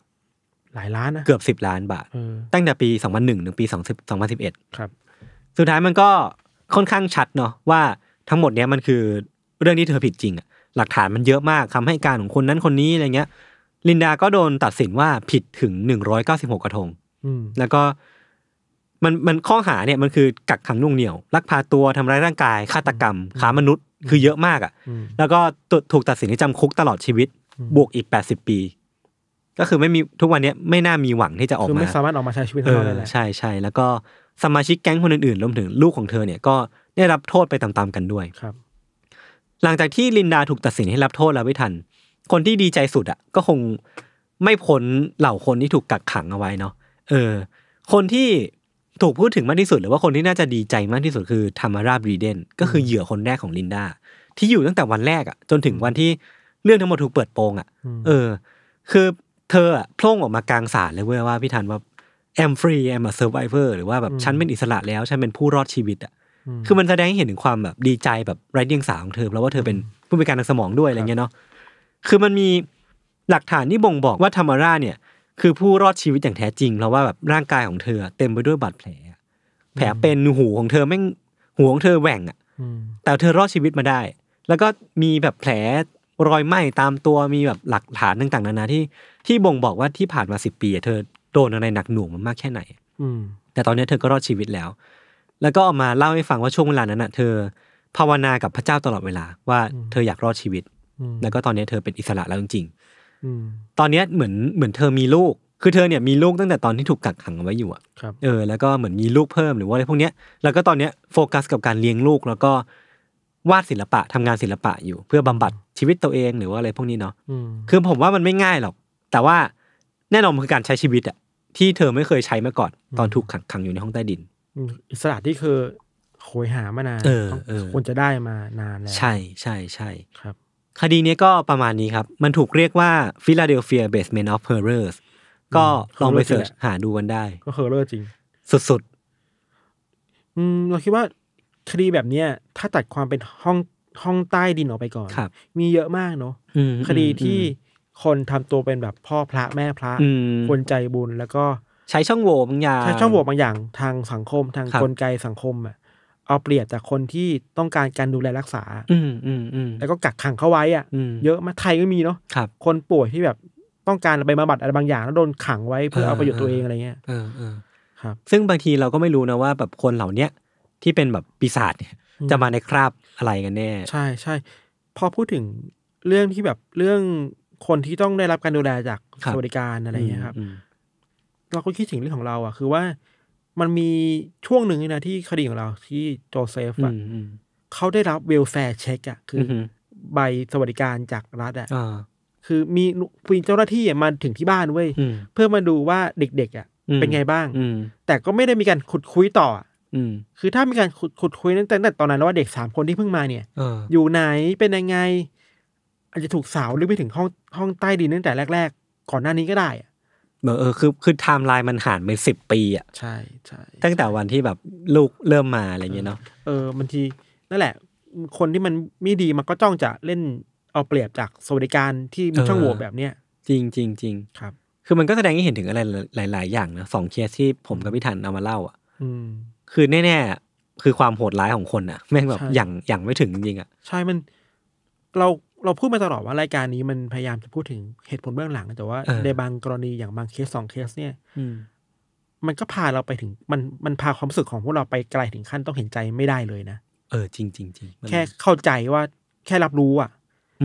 หลายล้านนะเกือบสิบล้านบาทตั้งแต่ปีสองพันหนึ่งถึงปีสองสิบสองพันสิบเอ็ดครับ สุดท้ายมันก็ค่อนข้างชัดเนาะว่าทั้งหมดเนี้ยมันคือเรื่องที่เธอผิดจริงอะหลักฐานมันเยอะมากคาให้การของคนนั้นคนนี้อะไรเงี้ย ลินดาก็โดนตัดสินว่าผิดถึงหนึ่งร้อยเก้าสิบหกกระทงแล้วก็มันมันข้อหาเนี่ยมันคือกักขังน่งเหนี่ยวลักพาตัวทำร้ายร่างกายฆาตกรรมค้ามนุษย์คือเยอะมากอ่ะ แล้วก็ถูกตัดสินให้จำคุกตลอดชีวิต บวกอีกแปดสิบปี ก็คือไม่มีทุกวันนี้ไม่น่ามีหวังที่จะออกมาคือไม่สามารถออกมาใช้ชีวิตได้เลยใช่ใช่ แล้วก็ สมาชิกแก๊งคนอื่นๆรวมถึงลูกของเธอเนี่ยก็ได้รับโทษไปตามๆกันด้วย ครับ หลังจากที่ลินดาถูกตัดสินให้รับโทษแล้วไม่ทัน คนที่ดีใจสุดอ่ะ ก็คงไม่พ้นเหล่าคนที่ถูกกักขังเอาไว้เนาะ เออ คนที่ถูกพูดถึงมากที่สุดหรือว่าคนที่น่าจะดีใจมากที่สุดคือธรรมาราบรีเดน ก็คือเหยื่อคนแรกของลินดาที่อยู่ตั้งแต่วันแรกอ่ะ จนถึงวันที่เรื่องทั้งหมดถูกเปิดโปงอ่ะเออ คือเธออ่ะพล่งออกมากลางสารเลยเว้ยว่าพี่ทันว่าแอมฟรีแอมเซอร์ไวเอร์หรือว่าแบบฉันเป็นอิสระแล้วฉันเป็นผู้รอดชีวิตอ่ะคือมันแสดงให้เห็นถึงความแบบดีใจแบบไร้เดียงสาของเธอเพราะว่าเธอเป็นผู้พิการทางสมองด้วยอะไรเงี้ยเนาะคือมันมีหลักฐานที่บ่งบอกว่าธรรมาราเนี่ยคือผู้รอดชีวิตอย่างแท้จริงเพราะว่าแบบร่างกายของเธอ เต็มไปด้วยบาดแผลแผลเป็นหูของเธอแม่งหูของเธอแหว่งอ่ะแต่เธอรอดชีวิตมาได้ แล้วก็มีแบบแผลรอยไหม้ตามตัวมีแบบหลักฐานต่างๆนานาที่ที่บ่งบอกว่าที่ผ่านมาสิบปีเธอโดนอะไรหนักหน่วงมันมากแค่ไหน อืแต่ตอนนี้เธอก็รอดชีวิตแล้ว แล้วก็ออกมาเล่าให้ฟังว่าช่วงเวลานั้นน่ะ เธอภาวนากับพระเจ้าตลอดเวลาว่าเธออยากรอดชีวิตแล้วก็ตอนนี้เธอเป็นอิสระแล้วจริงตอนเนี้ยเหมือนเหมือนเธอมีลูก คือเธอเนี่ยมีลูกตั้งแต่ตอนที่ถูกกักขังเอาไว้อยู่อะเออ แล้วก็เหมือนมีลูกเพิ่มหรือว่าอะไรพวกเนี้ยแล้วก็ตอนเนี้ยโฟกัสกับการเลี้ยงลูก แล้วก็วาดศิลปะทำงานศิลปะอยู่เพื่อบำบัดชีวิตตัวเองหรือว่าอะไรพวกนี้เนาะคือผมว่ามันไม่ง่ายหรอก แต่ว่าแน่นอนคือการใช้ชีวิตอะที่เธอไม่เคยใช้มาก่อนตอนถูกขังขังอยู่ในห้องใต้ดินอิสระที่คือโคยหามานานควรจะได้มานานแล้วใช่ใช่ใช่ครับคดีนี้ก็ประมาณนี้ครับ มันถูกเรียกว่า Philadelphia Basement of Horrors ก็ลองไปเสิร์ชหาดูกันได้ ก็เฮอร์เรอร์จริง สุดๆอืมเราคิดว่า คดีแบบเนี้ยถ้าตัดความเป็นห้องห้องใต้ดินออกไปก่อน มีเยอะมากเนาะ คดีที่คนทำตัวเป็นแบบพ่อพระแม่พระคนใจบุญ แล้วก็ใช้ช่องโหว่บางอย่าง ใช้ช่องโหว่บางอย่างทางสังคม ทางกลไกสังคมอ่ะเอาเปรียบจากคนที่ต้องการการดูแลรักษา อืมอืมแล้วก็กักขังเขาไว้อ่ะเยอะมาไทยก็มีเนาะครับคนป่วยที่แบบต้องการไปบำบัดอะไรบางอย่าง แล้วโดนขังไว้ เพื่อเอาประโยชน์ตัวเองอะไรเงี้ยเออเออครับ ซึ่งบางทีเราก็ไม่รู้นะว่า แบบคนเหล่าเนี้ยที่เป็นแบบปีศาจเนี่ย จะมาในคราบอะไรกันแน่ ใช่ใช่ พอพูดถึงเรื่องที่แบบเรื่องคนที่ต้องได้รับการดูแลจากสวัสดิการอะไรเงี้ยครับเราก็คิดถึงเรื่องของเราอ่ะคือว่ามันมีช่วงหนึ่งนะที่คดีของเราที่โจเซฟอ่ะเขาได้รับเวลแฟร์เช็คอ่ะคือใบสวัสดิการจากรัฐอ่ะคือมีฟีเจ้าหน้าที่มาถึงที่บ้านเว้ยเพื่อมาดูว่าเด็กๆอ่ะเป็นไงบ้าง แต่ก็ไม่ได้มีการขุดคุยต่อ อืคือถ้ามีการขุดขุดคุยตั้งแต่ตอนนั้น แล้วว่าเด็กสามคนที่เพิ่งมาเนี่ย อยู่ไหนเป็นยังไง อาจจะถูกสาวหรือไปถึงห้องห้องใต้ดินตั้งแต่แรกๆก่อนหน้านี้ก็ได้อ่ะเออคือ คือไทม์ไลน์มันห่านไปสิบปีอ่ะใช่ใช่ตั้งแต่วันที่แบบลูกเริ่มมาอะไรเงี้ยเนาะเออบางทีนั่นแหละ คนที่มันไม่ดีมันก็จ้องจะเล่นเอาเปรียบจากสวัสดิการที่มีช่องโหว่แบบเนี้ยจริงจริงจริงครับ คือมันก็แสดงให้เห็นถึงอะไรหลาย ๆ อย่างนะสองเคสที่ผมกับพี่ทันเอามาเล่าอ่ะคือแน่ ๆ คือความโหดร้ายของคนอ่ะ แม่งแบบอย่างอย่างไม่ถึง จริงอ่ะใช่มันเราเราพูดมาตลอดว่า รายการนี้มันพยายามจะพูดถึงเหตุผลเบื้องหลัง แต่ว่า ในบางกรณีอย่างบางเคสสองเคสเนี่ยมันก็พาเราไปถึงมันมันพาความรู้สึกของพวกเราไปไกลถึงขั้นต้องเห็นใจไม่ได้เลยนะเออจริงจริงจริงแค่เข้าใจว่า แค่รับรู้อ่ะ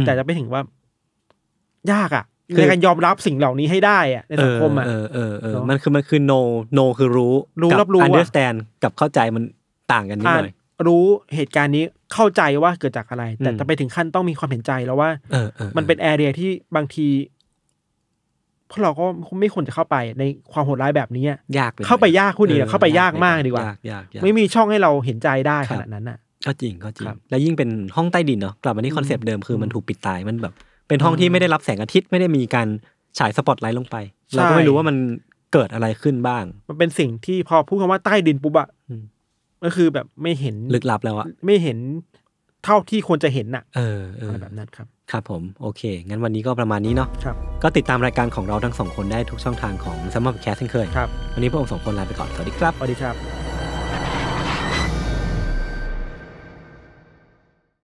แต่จะไม่ถึงว่า ยากอ่ะในการยอมรับสิ่งเหล่านี้ให้ได้อ่ะในสังคมอ่ะเออเออเออ มันคือมันคือโนโน คือรู้รู้รับรู้อ่ะ understand กับเข้าใจมันต่างกันนิดหน่อยรู้เหตุการณ์นี้เข้าใจว่าเกิดจากอะไรแต่จะไปถึงขั้นต้องมีความเห็นใจแล้วว่าเออ มันเป็นแอเรียที่บางทีพวกเราก็ไม่ควรจะเข้าไป ในความโหดร้ายแบบนี้ยากเข้าไปยากคุณดีเข้าไปยากมากดีกว่าไม่มีช่องให้เราเห็นใจได้ขนาดนั้นอ่ะก็จริงก็จริงแล้วยิ่งเป็นห้องใต้ดินเนาะกลับมาที่คอนเซปต์เดิมคือ มันถูกปิดตายมันแบบ เป็นห้องที่ไม่ได้รับแสงอาทิตย์ไม่ได้มีการฉายสปอตไลท์ลงไปเราก็ไม่รู้ว่ามันเกิดอะไรขึ้นบ้าง มันเป็นสิ่งที่พอพูดคำว่าใต้ดินปุ๊บอะก็คือแบบไม่เห็นลึกลับแล้วอะ ไม่เห็นเท่าที่ควรจะเห็นน่ะ เอออะไรแบบนั้นครับ ครับผม โอเค งั้นวันนี้ก็ประมาณนี้เนาะครับ ก็ติดตามรายการของเราทั้งสองคนได้ทุกช่องทางของซัมมอนแคสเช่นเคยครับวันนี้พวกผมสองคนลาไปก่อน สวัสดีครับ สวัสดีครับ